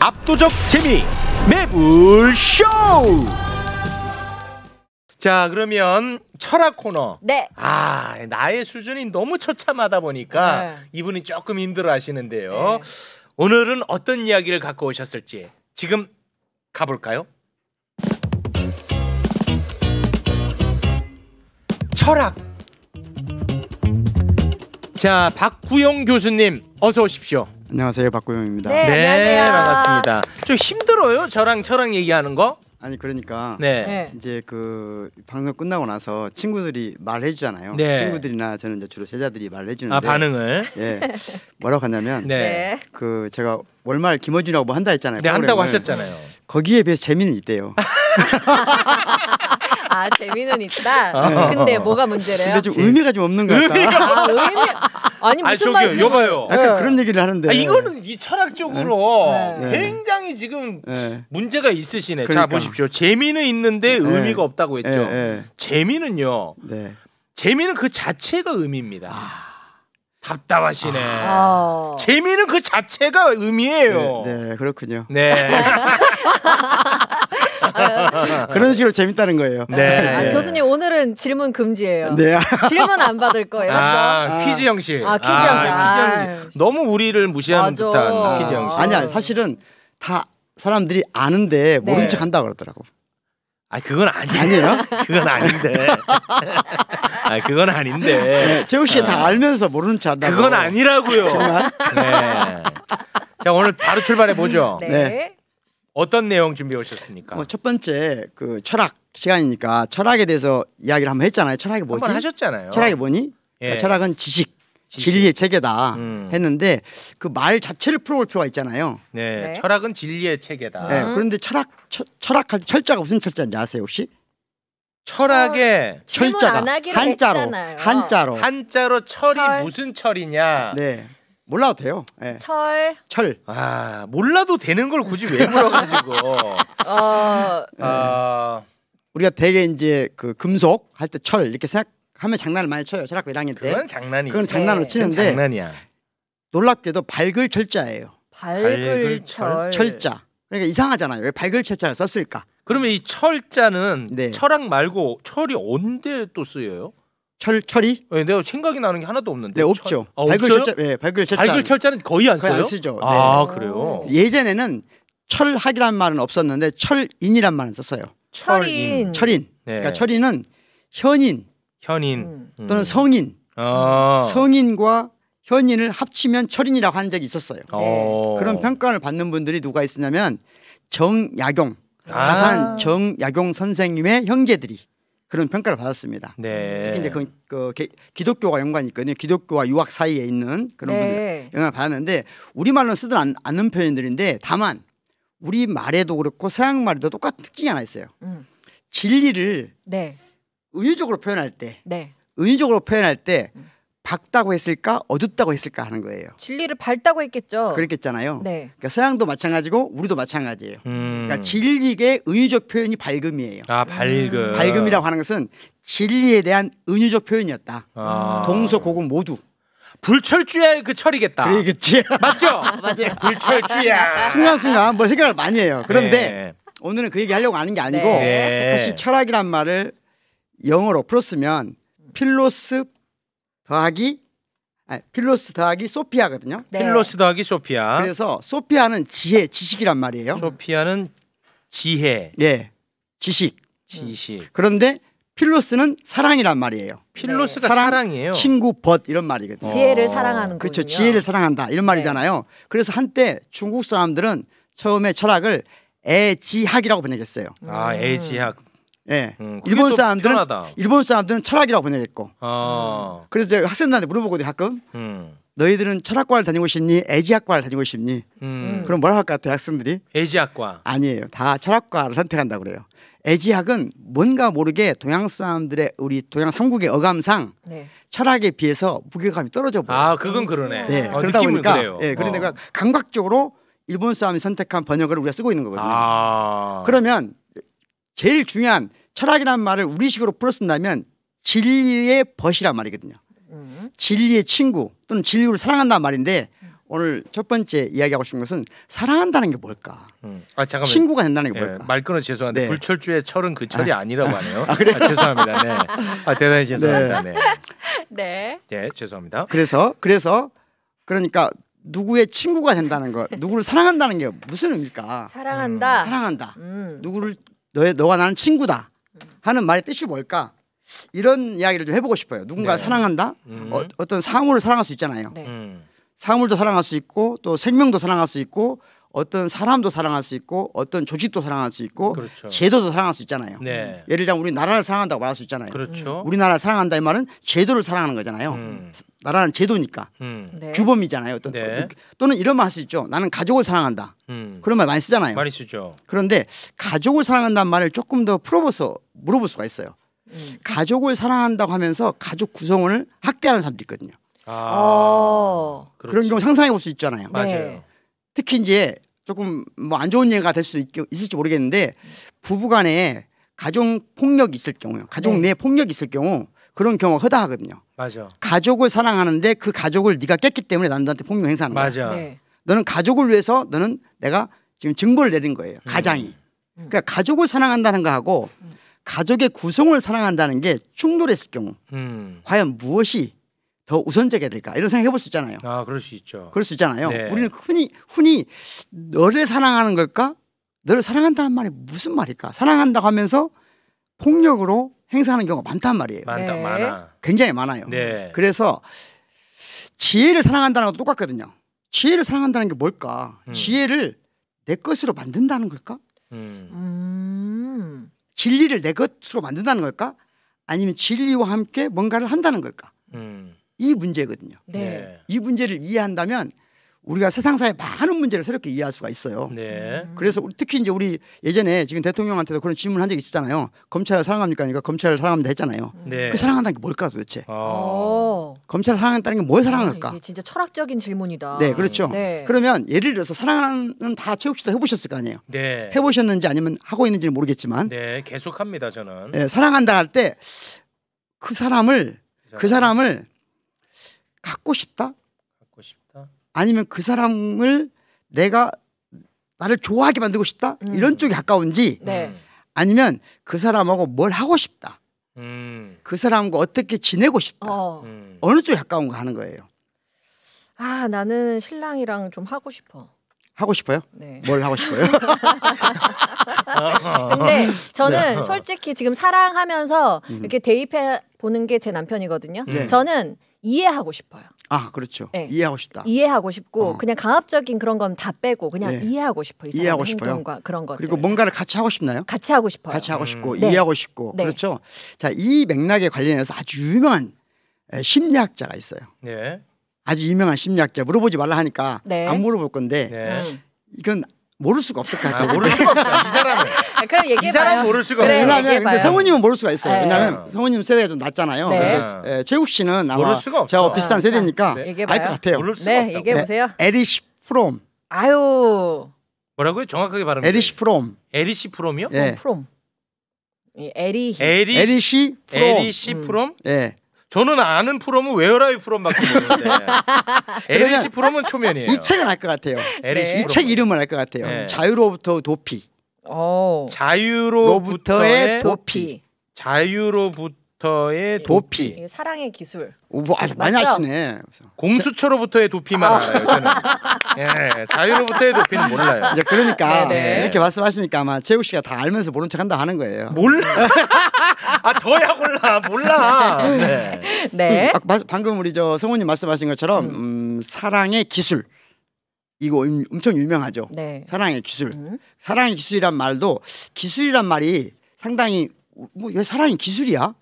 압도적 재미 매불쇼 자 그러면 철학 코너 네. 아 나의 수준이 너무 처참하다 보니까 네. 이분이 조금 힘들어 하시는데요 네. 오늘은 어떤 이야기를 갖고 오셨을지 지금 가볼까요 철학 자, 박구영 교수님 어서 오십시오. 안녕하세요, 박구영입니다. 네, 네 반갑습니다. 좀 힘들어요, 저랑 저랑 얘기하는 거? 아니 그러니까 네. 네. 이제 그 방송 끝나고 나서 친구들이 말해주잖아요. 네. 친구들이나 저는 이제 주로 제자들이 말해주는데 아, 반응을 예 뭐라고 하냐면 네. 네. 그 제가 월말 김어준이라고 뭐 한다 했잖아요. 네 한다고 하셨잖아요. 거기에 비해서 재미는 있대요. 아 재미는 있다. 어. 근데 뭐가 문제래요? 근데 좀 의미가 좀 없는 것 같다. 아, 의미 아니 무슨 말이요? 여봐요. 약간 네. 그런 얘기를 하는데. 아, 이거는 이 철학적으로 네. 네. 굉장히 지금 네. 문제가 있으시네. 그러니까. 자 보십시오. 재미는 있는데 네. 의미가 없다고 네. 했죠. 재미는요. 재미는 그 자체가 의미입니다. 아. 답답하시네. 아. 아... 재미는 그 자체가 의미예요. 네, 네 그렇군요. 네. 그런 식으로 재밌다는 거예요. 네. 예. 아, 교수님 오늘은 질문 금지예요. 네. 질문 안 받을 거예요. 아, 아. 퀴즈 형식. 아, 퀴즈 형식. 아, 퀴즈 형식. 아, 너무 우리를 무시하는 맞아. 듯한 퀴즈 형식. 아니야, 사실은 다 사람들이 아는데 모른 네. 척 한다 그러더라고. 아 그건 아니 아니에요? 그건 아닌데. 아 그건 아닌데. 네, 재우 씨다 어. 아. 알면서 모르는 척 한다. 그건 아니라고요. 정말. 네. 자 오늘 바로 출발해 보죠. 네. 네. 어떤 내용 준비해 오셨습니까? 어, 뭐 첫 번째 그 철학 시간이니까 철학에 대해서 이야기를 한번 했잖아요. 철학이 뭐지? 한번 하셨잖아요. 철학이 뭐니? 예. 그러니까 철학은 지식, 지식, 진리의 체계다 음. 했는데 그 말 자체를 풀어볼 필요가 있잖아요. 네, 네. 철학은 진리의 체계다. 네, 그런데 철학 처, 철학할 때 철자가 무슨 철자인지 아세요 혹시? 철학의 어, 철자가 한자로 했잖아요. 한자로 한자로 철이 철. 무슨 철이냐? 네. 몰라도 돼요. 예. 철. 철. 아 몰라도 되는 걸 굳이 왜 물어가지고. 어. 어... 우리가 되게 이제 그 금속 할 때 철 이렇게 생각하면 장난을 많이 쳐요. 철학 1학년 때. 그건 장난이. 그건 장난으로 네. 치는데. 장난이야. 놀랍게도 밝을 철자예요. 밝을 철. 철자. 그러니까 이상하잖아요. 왜 밝을 철자를 썼을까? 그러면 이 철자는 네. 철학 말고 철이 언제 또 쓰여요? 철 철이? 네, 내가 생각이 나는 게 하나도 없는데. 네, 없죠. 아, 발글 철자, 네, 발굴 철자. 발굴 철자는 거의 안 써요. 안 쓰죠. 아, 네. 그래요. 예전에는 철학이란 말은 없었는데 철인이란 말은 썼어요. 철인. 철인. 네. 그러니까 철인은 현인. 현인. 음. 음. 또는 성인. 아. 성인과 현인을 합치면 철인이라고 한 적이 있었어요. 어. 네. 그런 평가를 받는 분들이 누가 있었냐면 정약용, 아. 가산 정약용 선생님의 형제들이. 그런 평가를 받았습니다. 네. 특히 이제 그, 그 게, 기독교가 연관이 있거든요. 기독교와 유학 사이에 있는 그런 네. 분들 영향을 받았는데 우리말로는 쓰든 안, 않는 표현들인데 다만 우리 말에도 그렇고 서양 말에도 똑같은 특징이 하나 있어요. 음. 진리를 네. 의유적으로 표현할 때, 네. 의유적으로 표현할 때 음. 밝다고 했을까 어둡다고 했을까 하는 거예요. 진리를 밝다고 했겠죠. 그랬겠잖아요. 네. 그러니까 서양도 마찬가지고 우리도 마찬가지예요. 음. 그러니까 진리의 은유적 표현이 밝음이에요. 아 밝음. 음. 밝음이라고 하는 것은 진리에 대한 은유적 표현이었다. 아. 동서고금 모두. 불철주야그 철이겠다. 그렇지 맞죠? 맞아요. 불철주야. 순간순간 뭐 생각을 많이 해요. 그런데 네. 오늘은 그 얘기 하려고 하는 게 아니고 네. 사실 네. 철학이란 말을 영어로 풀었으면 필로스 더하기 아니, 필로스 더하기 소피아거든요. 네. 필로스 더하기 소피아. 그래서 소피아는 지혜, 지식이란 말이에요. 소피아는 지혜. 예. 지식. 지식. 그런데 필로스는 사랑이란 말이에요. 필로스가 사랑, 이에요 친구, 벗 이런 말이거든요. 지혜를 사랑하는 그렇죠. 지혜를 사랑한다 이런 네. 말이잖아요. 네. 그래서 한때 중국 사람들은 처음에 철학을 애지학이라고 번역했어요. 아, 음. 애지학. 예. 음, 일본 사람들은 편하다. 일본 사람들은 철학이라고 보내겠고. 아. 음. 그래서 제가 학생들한테 물어보거든요 가끔. 음. 너희들은 철학과를 다니고 싶니? 애지학과를 다니고 싶니? 음. 그럼 뭐라할까같 학생들이? 애지학과. 아니에요. 다 철학과를 선택한다 그래요. 애지학은 뭔가 모르게 동양 사람들의 우리 동양 삼국의 어감상 네. 철학에 비해서 무게감이 떨어져 보여요. 아, 그건 그러네. 네, 어, 그러다 보니까 그래요. 예, 그러니까 어. 감각적으로 일본 사람이 선택한 번역을 우리가 쓰고 있는 거거든요. 아. 그러면 제일 중요한 철학이란 말을 우리식으로 풀어쓴다면 진리의 벗이란 말이거든요. 진리의 친구 또는 진리를 사랑한다는 말인데 오늘 첫 번째 이야기하고 싶은 것은 사랑한다는 게 뭘까? 음. 아 잠깐만. 친구가 된다는 게 예, 뭘까? 말 끊어 죄송한데 네. 불철주의 철은 그 철이 아. 니라고 하네요. 아, 그래 아, 죄송합니다. 네. 아 대단히 네. 죄송합니다. 네. 네. 네. 네. 죄송합니다. 그래서 그래서 그러니까 누구의 친구가 된다는 거, 누구를 사랑한다는 게 무슨 의미일까? 사랑한다. 음. 사랑한다. 음. 누구를 너의 너가 나는 친구다. 음. 하는 말의 뜻이 뭘까? 이런 이야기를 좀 해보고 싶어요. 누군가 네. 사랑한다? 음. 어, 떤 사물을 사랑할 수 있잖아요. 네. 음. 사물도 사랑할 수 있고 또 생명도 사랑할 수 있고 어떤 사람도 사랑할 수 있고 어떤 조직도 사랑할 수 있고 그렇죠. 제도도 사랑할 수 있잖아요. 네. 예를 들면 우리 나라를 사랑한다고 말할 수 있잖아요. 그렇죠. 음. 우리나라 사랑한다 이 말은 제도를 사랑하는 거잖아요. 음. 나라는 제도니까 음. 네. 규범이잖아요. 어떤 네. 그, 그, 또는 이런 말 할 수 있죠. 나는 가족을 사랑한다. 음. 그런 말 많이 쓰잖아요. 많이 쓰죠. 그런데 가족을 사랑한다는 말을 조금 더풀어보서 물어볼 수가 있어요. 음. 가족을 사랑한다고 하면서 가족 구성원을 학대하는 사람도 있거든요. 아, 어. 그런 그렇죠. 경우 상상해 볼 수 있잖아요. 맞아요. 네. 특히 이제 조금 뭐 안 좋은 예가 될 수도 있, 을지 모르겠는데 부부간에 가정 폭력이 있을 경우요. 가족 네. 내 폭력이 있을 경우 그런 경우가 허다하거든요. 맞아. 가족을 사랑하는데 그 가족을 네가 깼기 때문에 남자한테 폭력 행사하는 거야. 맞 네. 너는 가족을 위해서 너는 내가 지금 증거를 내린 거예요. 음. 가장이. 음. 그러니까 가족을 사랑한다는 거하고 음. 가족의 구성을 사랑한다는 게 충돌했을 경우 과연 무엇이 더 우선적이야 될까 이런 생각 해볼 수 있잖아요. 아 그럴 수 있죠. 그럴 수 있잖아요. 네. 우리는 흔히 흔히 너를 사랑하는 걸까? 너를 사랑한다는 말이 무슨 말일까? 사랑한다고 하면서 폭력으로 행사하는 경우가 많단 말이에요. 많다 네. 많아. 굉장히 많아요. 네. 그래서 지혜를 사랑한다는 것도 똑같거든요. 지혜를 사랑한다는 게 뭘까? 음. 지혜를 내 것으로 만든다는 걸까? 음. 음. 진리를 내 것으로 만든다는 걸까? 아니면 진리와 함께 뭔가를 한다는 걸까? 이 문제거든요. 네. 이 문제를 이해한다면 우리가 세상사의 많은 문제를 새롭게 이해할 수가 있어요. 네. 음. 그래서 특히 이제 우리 예전에 지금 대통령한테도 그런 질문 을 한적 이 있었잖아요. 검찰을 사랑합니까? 그러니까 검찰을 사랑합니다 했잖아요. 음. 네. 그 사랑한다는 게 뭘까 도대체? 아. 어. 검찰을 사랑한다는 게뭘 아, 사랑할까? 아, 진짜 철학적인 질문이다. 네, 그렇죠. 네. 그러면 예를 들어서 사랑은 다 최욱 씨도 해보셨을 거 아니에요. 네. 해보셨는지 아니면 하고 있는지는 모르겠지만. 네, 계속합니다 저는. 네, 사랑한다 할 때 그 사람을 그, 그 사람을 갖고 싶다? 갖고 싶다. 아니면 그 사람을 내가 나를 좋아하게 만들고 싶다? 음. 이런 쪽이 가까운지 네. 아니면 그 사람하고 뭘 하고 싶다. 음. 그 사람과 어떻게 지내고 싶다. 어. 음. 느 쪽에 가까운 거 하는 거예요. 아 나는 신랑이랑 좀 하고 싶어. 하고 싶어요? 네. 뭘 하고 싶어요? 근데 네. 저는 네. 솔직히 지금 사랑하면서 음. 이렇게 대입해 보는 게 제 남편이거든요. 네. 저는 이해하고 싶어요. 아, 그렇죠. 네. 이해하고 싶다. 이해하고 싶고 어. 그냥 강압적인 그런 건 다 빼고 그냥 네. 이해하고 싶어요. 이해하고 싶어요. 그런 것 그리고 뭔가를 같이 하고 싶나요? 같이 하고 싶어요. 같이 하고 싶고 음. 이해하고 네. 싶고 그렇죠. 자, 이 맥락에 관련해서 아주 유명한 심리학자가 있어요. 네. 아주 유명한 심리학자 물어보지 말라 하니까 네. 안 물어볼 건데 네. 음. 이건 모를 수가 없을 것 같아요. 아, 모를 네. 수가 없어요. 이 사람은. 아, 그럼 얘기해봐요. 이 사람 모를 수가 없어요. 왜냐하면 근데 성우님은 모를 수가 있어요. 네. 왜냐하면 네. 성우님 세대가 좀 낮잖아요. 네. 네. 예, 최욱 씨는 아마 제가 비슷한 아, 세대니까 네. 알것 같아요. 모를 수가 네, 얘기해 보세요. 네. 에리시 프롬. 아유. 뭐라고요? 정확하게 발음. 에리시 프롬. 에리시 프롬이요? 네. 프롬. 에리. 에리시 프롬. 에리시 프롬. 음. 예. 저는 아는 프롬은 웨어라이 프롬밖에 모르는데 LEC 프롬은 초면이에요. 이 책은 알 것 같아요. 네. 이책 이름은 알 것 같아요. 네. 자유로부터 도피. 오. 어. 자유로부터의 도피. 자유로부터 공수처로부터의 예, 도피. 예, 사랑의 기술. 오, 뭐 아주 많이 맞시네 공수처로부터의 도피만 아. 알아요. 저는. 예, 자유로부터의 도피는 몰라요. 이제 그러니까 네네. 네. 이렇게 말씀하시니까 아마 최욱 씨가 다 알면서 모른 척한다 하는 거예요. 몰라. 아 더야 몰라 몰라. 네. 네. 그, 아, 방금 우리 저 성우님 말씀하신 것처럼 음, 음 사랑의 기술. 이거 음, 엄청 유명하죠. 네. 사랑의 기술. 음. 사랑의 기술이란 말도 기술이란 말이 상당히 뭐왜 사랑이 기술이야?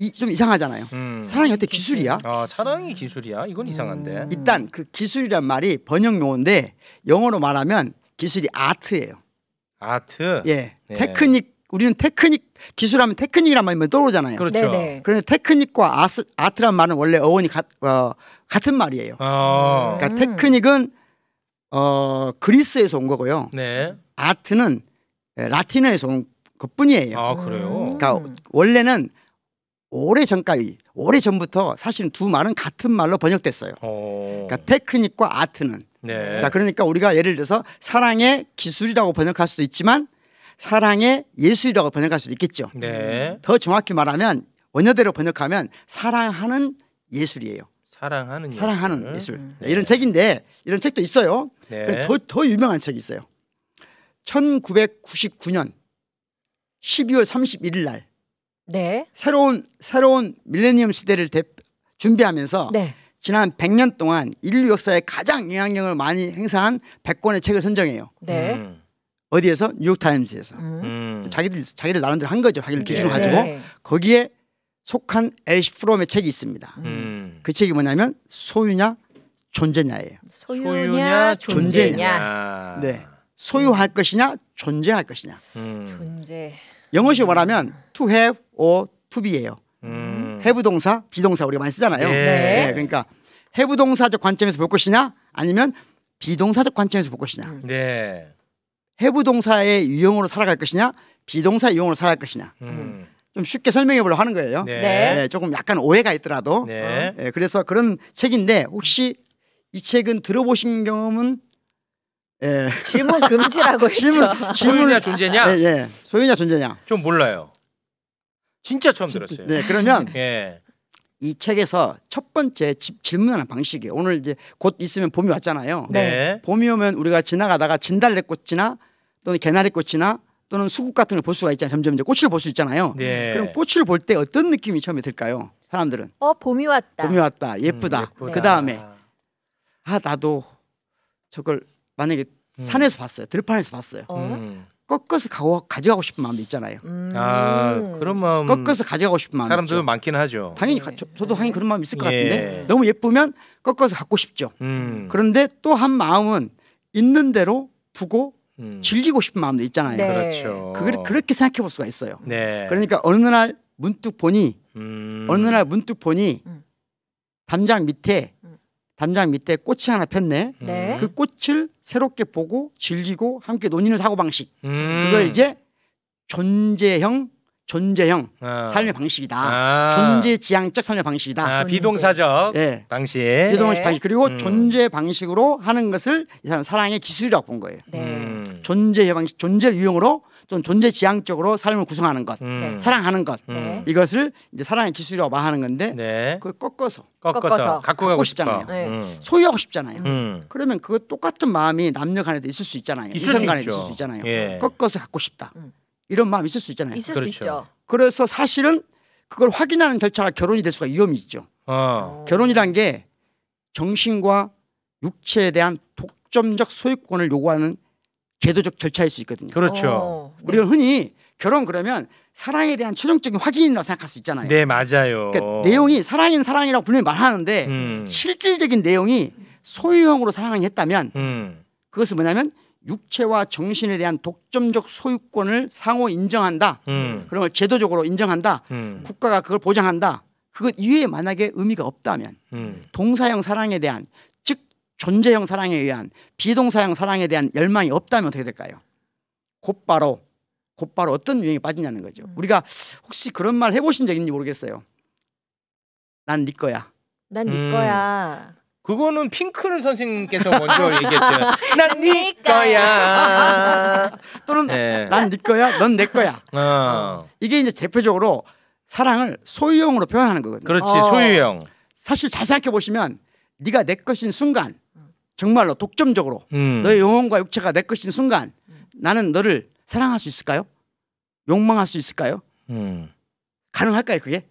이, 좀 이상하잖아요. 음. 사랑이 어때 기술이야? 아 사랑이 기술이야? 이건 음. 이상한데. 일단 그 기술이란 말이 번역 용어인데 영어로 말하면 기술이 아트예요. 아트. 예. 네. 테크닉 우리는 테크닉 기술하면 테크닉이란 말이 떠오르잖아요. 그렇죠. 네네. 네. 그런데 테크닉과 아스, 아트란 말은 원래 어원이 가, 어, 같은 말이에요. 아. 그러니까 음. 테크닉은 어, 그리스에서 온 거고요. 네. 아트는 예, 라틴어에서 온 것뿐이에요. 아 그래요? 그러니까 음. 원래는 오래 전까지 오래 전부터 사실은 두 말은 같은 말로 번역됐어요. 오. 어. 그러니까 테크닉과 아트는 네. 자 그러니까 우리가 예를 들어서 사랑의 기술이라고 번역할 수도 있지만 사랑의 예술이라고 번역할 수도 있겠죠. 네. 더 정확히 말하면 원어대로 번역하면 사랑하는 예술이에요. 사랑하는 예술. 사랑하는 예술. 음. 네. 이런 책인데 이런 책도 있어요. 더더 네. 더 유명한 책이 있어요. 1999년 12월 31일 날 네. 새로운 새로운 밀레니엄 시대를 대, 준비하면서 네. 지난 100년 동안 인류 역사에 가장 영향력을 많이 행사한 100권의 책을 선정해요. 네. 음. 어디에서? 뉴욕타임즈에서. 음. 음. 자기들 자기들 나름대로 한 거죠. 자기들 네. 기준을 가지고 네. 거기에 속한 애쉬 프롬의 책이 있습니다. 음. 음. 그 책이 뭐냐면 소유냐 존재냐예요. 소유냐, 존재냐. 존재냐. 네. 소유할 것이냐 존재할 것이냐. 음. 존재. 영어식 말하면 to have or to be예요. 음. have 동사, 비동사 우리가 많이 쓰잖아요. 예. 네. 그러니까 have 동사적 관점에서 볼 것이냐 아니면 비동사적 관점에서 볼 것이냐. 네. have 동사의 유형으로 살아갈 것이냐 비동사 유형으로 살아갈 것이냐. 음. 좀 쉽게 설명해 보려고 하는 거예요. 네. 네. 네. 조금 약간 오해가 있더라도. 네. 네. 그래서 그런 책인데 혹시 이 책은 들어보신 경험은 예. 질문 금지라고 했죠. 질문, 소유 존재냐? 예, 예. 소유냐 존재냐? 좀 몰라요. 진짜 처음 진, 들었어요. 네, 그러면 예. 이 책에서 첫 번째 집, 질문하는 방식이 오늘 이제 곧 있으면 봄이 왔잖아요. 네. 봄이 오면 우리가 지나가다가 진달래꽃이나 또는 개나리꽃이나 또는 수국 같은 걸 볼 수가 있잖아요. 점점 이제 꽃을 볼 수 있잖아요. 네. 그럼 꽃을 볼 때 어떤 느낌이 처음에 들까요? 사람들은 어 봄이 왔다. 봄이 왔다. 예쁘다. 음, 예쁘다. 그 다음에 아 나도 저걸 만약에 음. 산에서 봤어요. 들판에서 봤어요. 어? 꺾어서 가고, 가져가고 싶은 마음도 있잖아요. 음. 아 그런 마음. 꺾어서 가져가고 싶은 마음. 사람들은 많긴 하죠. 당연히 가, 저, 도 네. 당연히 그런 마음 이 있을 것 예. 같은데 너무 예쁘면 꺾어서 갖고 싶죠. 음. 그런데 또 한 마음은 있는 대로 두고 음. 즐기고 싶은 마음도 있잖아요. 네. 그렇죠. 그걸 그렇게 생각해 볼 수가 있어요. 네. 그러니까 어느 날 문득 보니 음. 어느 날 문득 보니 음. 담장 밑에 담장 밑에 꽃이 하나 폈네. 네. 그 꽃을 새롭게 보고 즐기고 함께 논의는 사고방식. 음. 그걸 이제 존재형 존재형 어. 아. 삶의 방식이다. 아. 존재지향적 삶의 방식이다. 아, 비동사적 네. 방식. 비동사적 네. 방식. 그리고 음. 존재 방식으로 하는 것을 이 사람 사랑의 기술이라고 본 거예요. 네. 음. 존재 방식, 존재 유형으로 좀 존재 지향적으로 삶을 구성하는 것, 음. 네. 사랑하는 것 음. 네. 이것을 이제 사랑의 기술이라고 말하는 건데 네. 그걸 꺾어서, 꺾어서 꺾어서, 갖고 가고 싶잖아요. 네. 음. 소유하고 싶잖아요. 음. 그러면 그 똑같은 마음이 남녀 간에도 있을 수 있잖아요. 이성 간에도 있을 수 있잖아요. 예. 꺾어서 갖고 싶다. 이런 마음 있을 수 있잖아요. 있을 그렇죠. 수 있죠. 그래서 사실은 그걸 확인하는 절차가 결혼이 될 수가 위험이 있죠. 어. 결혼이란 게 정신과 육체에 대한 독점적 소유권을 요구하는 제도적 절차일 수 있거든요. 그렇죠. 어. 우리가 네. 흔히 결혼 그러면 사랑에 대한 최종적인 확인이라고 생각할 수 있잖아요. 네, 맞아요. 그러니까 내용이 사랑인 사랑이라고 분명히 말하는데 음. 실질적인 내용이 소유형으로 사랑을 했다면 음. 그것은 뭐냐면 육체와 정신에 대한 독점적 소유권을 상호 인정한다. 음. 그런 걸 제도적으로 인정한다. 음. 국가가 그걸 보장한다. 그것 이외에 만약에 의미가 없다면 음. 동사형 사랑에 대한 즉 존재형 사랑에 의한 비동사형 사랑에 대한 열망이 없다면 어떻게 될까요? 곧바로 곧바로 어떤 유행에 빠지냐는 거죠. 음. 우리가 혹시 그런 말 해보신 적 있는지 모르겠어요. 난 네 거야. 난네 음. 거야. 그거는 핑클 선생님께서 먼저 얘기했죠. 난네 네 거야. 또는 네. 난네 거야, 넌 내 거야. 어. 이게 이제 대표적으로 사랑을 소유형으로 표현하는 거거든요. 그렇지, 어. 소유형. 사실 잘 생각해 보시면 네가 내 것인 순간 정말로 독점적으로 음. 너의 영혼과 육체가 내 것인 순간 나는 너를 사랑할 수 있을까요? 욕망할 수 있을까요? 음. 가능할까요, 그게?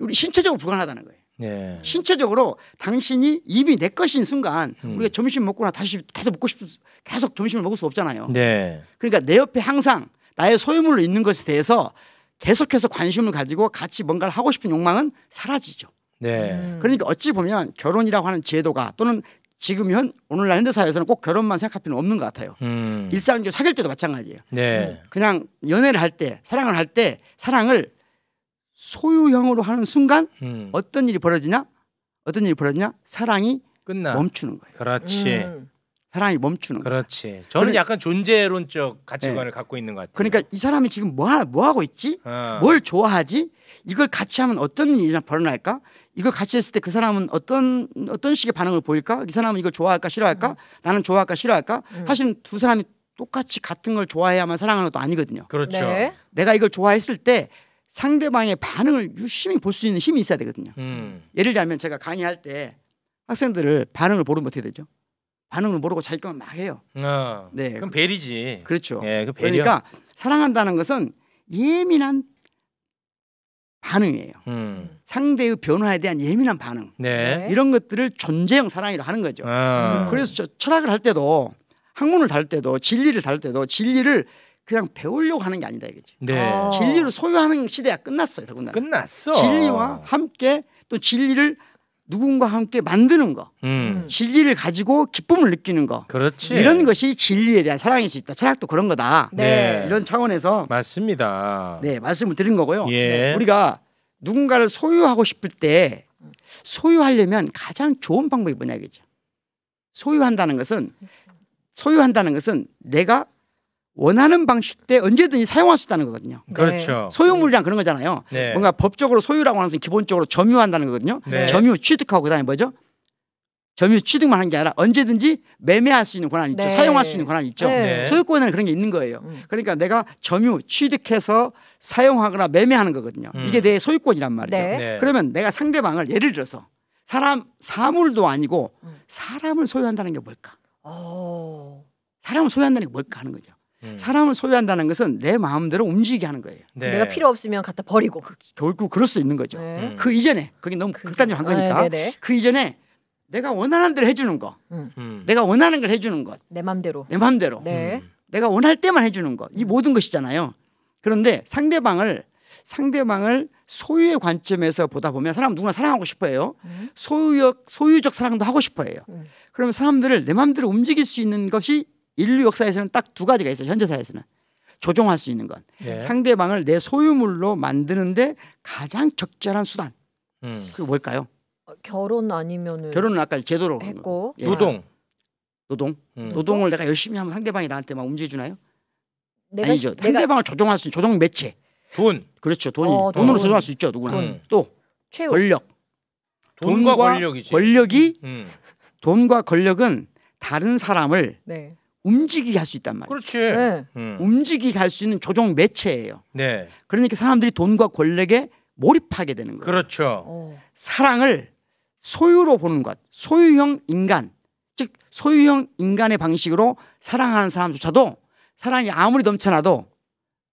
우리 신체적으로 불가능하다는 거예요. 예. 신체적으로 당신이 입이 내 것인 순간 음. 우리가 점심 먹거나 다시 계속 먹고 싶 계속 점심을 먹을 수 없잖아요. 네. 그러니까 내 옆에 항상 나의 소유물로 있는 것에 대해서 계속해서 관심을 가지고 같이 뭔가를 하고 싶은 욕망은 사라지죠. 네. 음. 그러니까 어찌 보면 결혼이라고 하는 제도가 또는 지금 현 오늘날 현대 사회에서는 꼭 결혼만 생각할 필요는 없는 것 같아요. 음. 일상적으로 사귈 때도 마찬가지예요. 네. 그냥 연애를 할 때, 사랑을 할 때 사랑을 소유형으로 하는 순간 음. 어떤 일이 벌어지냐? 어떤 일이 벌어지냐? 사랑이 끝나. 멈추는 거예요. 그렇지. 음. 사랑이 멈추는 거예요. 그렇지. 거야. 저는 그래, 약간 존재론적 가치관을 네. 갖고 있는 것 같아요. 그러니까 이 사람이 지금 뭐, 하, 뭐 하고 있지? 어. 뭘 좋아하지? 이걸 같이 하면 어떤 일이 벌어날까? 이걸 같이 했을 때 그 사람은 어떤 어떤 식의 반응을 보일까? 이 사람은 이걸 좋아할까 싫어할까? 음. 나는 좋아할까 싫어할까? 음. 사실 두 사람이 똑같이 같은 걸 좋아해야만 사랑하는 것도 아니거든요. 그렇죠. 네. 내가 이걸 좋아했을 때 상대방의 반응을 유심히 볼 수 있는 힘이 있어야 되거든요. 음. 예를 들면 제가 강의할 때 학생들을 반응을 보르면 어떻게 되죠? 반응을 모르고 자기 것만 막 해요. 어, 네, 그럼 베리지 그렇죠. 예, 그 그러니까 사랑한다는 것은 예민한 반응이에요. 음. 상대의 변화에 대한 예민한 반응. 네. 네. 이런 것들을 존재형 사랑이라 하는 거죠. 어. 그래서 철학을 할 때도 학문을 다룰 때도 진리를 다룰 때도 진리를 그냥 배우려고 하는 게 아니다 이거지. 네. 아. 진리를 소유하는 시대가 끝났어요. 더군다나. 끝났어. 진리와 함께 또 진리를 누군가 함께 만드는 거, 음. 음. 진리를 가지고 기쁨을 느끼는 거, 그렇지. 이런 것이 진리에 대한 사랑일 수 있다. 철학도 그런 거다. 네. 네. 이런 차원에서 맞습니다. 네 말씀을 드린 거고요. 예. 우리가 누군가를 소유하고 싶을 때 소유하려면 가장 좋은 방법이 뭐냐 이거죠. 소유한다는 것은 소유한다는 것은 내가 원하는 방식때 언제든지 사용할 수 있다는 거거든요. 네. 그렇죠. 소유물이란 그런 거잖아요. 네. 뭔가 법적으로 소유라고 하는 것은 기본적으로 점유한다는 거거든요. 네. 점유 취득하고 그다음에 뭐죠? 점유 취득만 하는 게 아니라 언제든지 매매할 수 있는 권한이 있죠. 네. 사용할 수 있는 권한이 있죠. 네. 네. 소유권에는 그런 게 있는 거예요. 음. 그러니까 내가 점유 취득해서 사용하거나 매매하는 거거든요. 음. 이게 내 소유권이란 말이죠요 그러면 내가 상대방을 예를 들어서 사람 사물도 아니고 음. 사람을 소유한다는 게 뭘까? 어. 사람을 소유한다는 게 뭘까 하는 거죠. 음. 사람을 소유한다는 것은 내 마음대로 움직이게 하는 거예요. 네. 내가 필요 없으면 갖다 버리고. 결국 그럴 수 있는 거죠. 네. 그 이전에 그게 너무 그, 극단적으로 한 거니까. 아, 그 이전에 내가 원하는 대로 해주는 거, 음. 음. 내가 원하는 걸 해주는 것, 내 마음대로, 내 마음대로, 네. 음. 내가 원할 때만 해주는 것, 이 모든 것이잖아요. 그런데 상대방을 상대방을 소유의 관점에서 보다 보면 사람 누구나 사랑하고 싶어해요. 음. 소유적 소유적 사랑도 하고 싶어해요. 음. 그러면 사람들을 내 마음대로 움직일 수 있는 것이 인류 역사에서는 딱 두 가지가 있어요. 현재 사회에서는. 조종할 수 있는 건 예. 상대방을 내 소유물로 만드는데 가장 적절한 수단 음. 그게 뭘까요? 어, 결혼 아니면은 결혼은 아까 제도로 했고 예. 노동 노동 음. 노동을 내가 열심히 하면 상대방이 나한테 막 움직여주나요? 내가, 아니죠 내가... 상대방을 조종할 수 있는 조종 매체 돈 그렇죠 돈이 어, 돈으로 조종할 수 있죠 누구나 음. 또 최후. 권력 돈과, 돈과 권력이지 권력이 음. 돈과 권력은 다른 사람을 네. 움직이게 할수 있단 말이에요. 그렇지. 네. 음. 움직이게 할수 있는 조종 매체예요. 네. 그러니까 사람들이 돈과 권력에 몰입하게 되는 거예요. 그렇죠. 오. 어. 사랑을 소유로 보는 것, 소유형 인간, 즉 소유형 인간의 방식으로 사랑하는 사람조차도 사랑이 아무리 넘쳐나도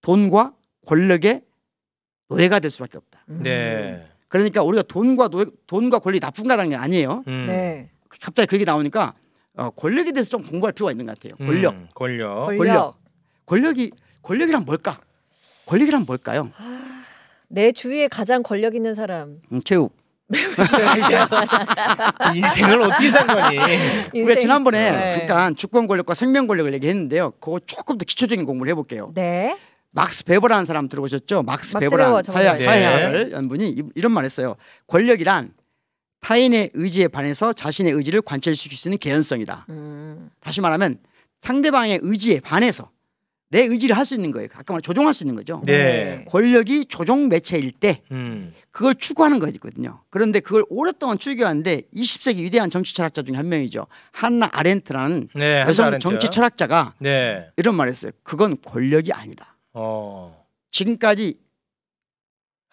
돈과 권력에 노예가 될 수밖에 없다. 음. 네. 그러니까 우리가 돈과 노예, 돈과 권리 나쁜 가라는게 아니에요. 음. 네. 갑자기 그게 나오니까 어, 권력에 대해서 좀 공부할 필요가 있는 것 같아요. 음, 권력, 음, 권력, 권력, 권력이 권력이란 뭘까? 권력이란 뭘까요? 아, 내 주위에 가장 권력 있는 사람. 음, 체육. 인생을 어떻게 산 거니? 우리 지난번에 네. 잠깐 주권 권력과 생명 권력을 얘기했는데요. 그거 조금 더 기초적인 공부를 해볼게요. 네. 막스 베버라는 사람 들어보셨죠? 막스, 막스 베버라는 사회 사회학을 네. 연 분이 이런 말했어요. 권력이란 타인의 의지에 반해서 자신의 의지를 관철시킬 수 있는 개연성이다. 음. 다시 말하면 상대방의 의지에 반해서 내 의지를 할 수 있는 거예요. 아까 말 조종할 수 있는 거죠. 네. 권력이 조종 매체일 때 음. 그걸 추구하는 거거든요. 그런데 그걸 오랫동안 추구하는데 20세기 위대한 정치 철학자 중에 한 명이죠. 한나 아렌트라는 네, 여성 아렌트. 정치 철학자가 네. 이런 말했어요. 을 그건 권력이 아니다. 어. 지금까지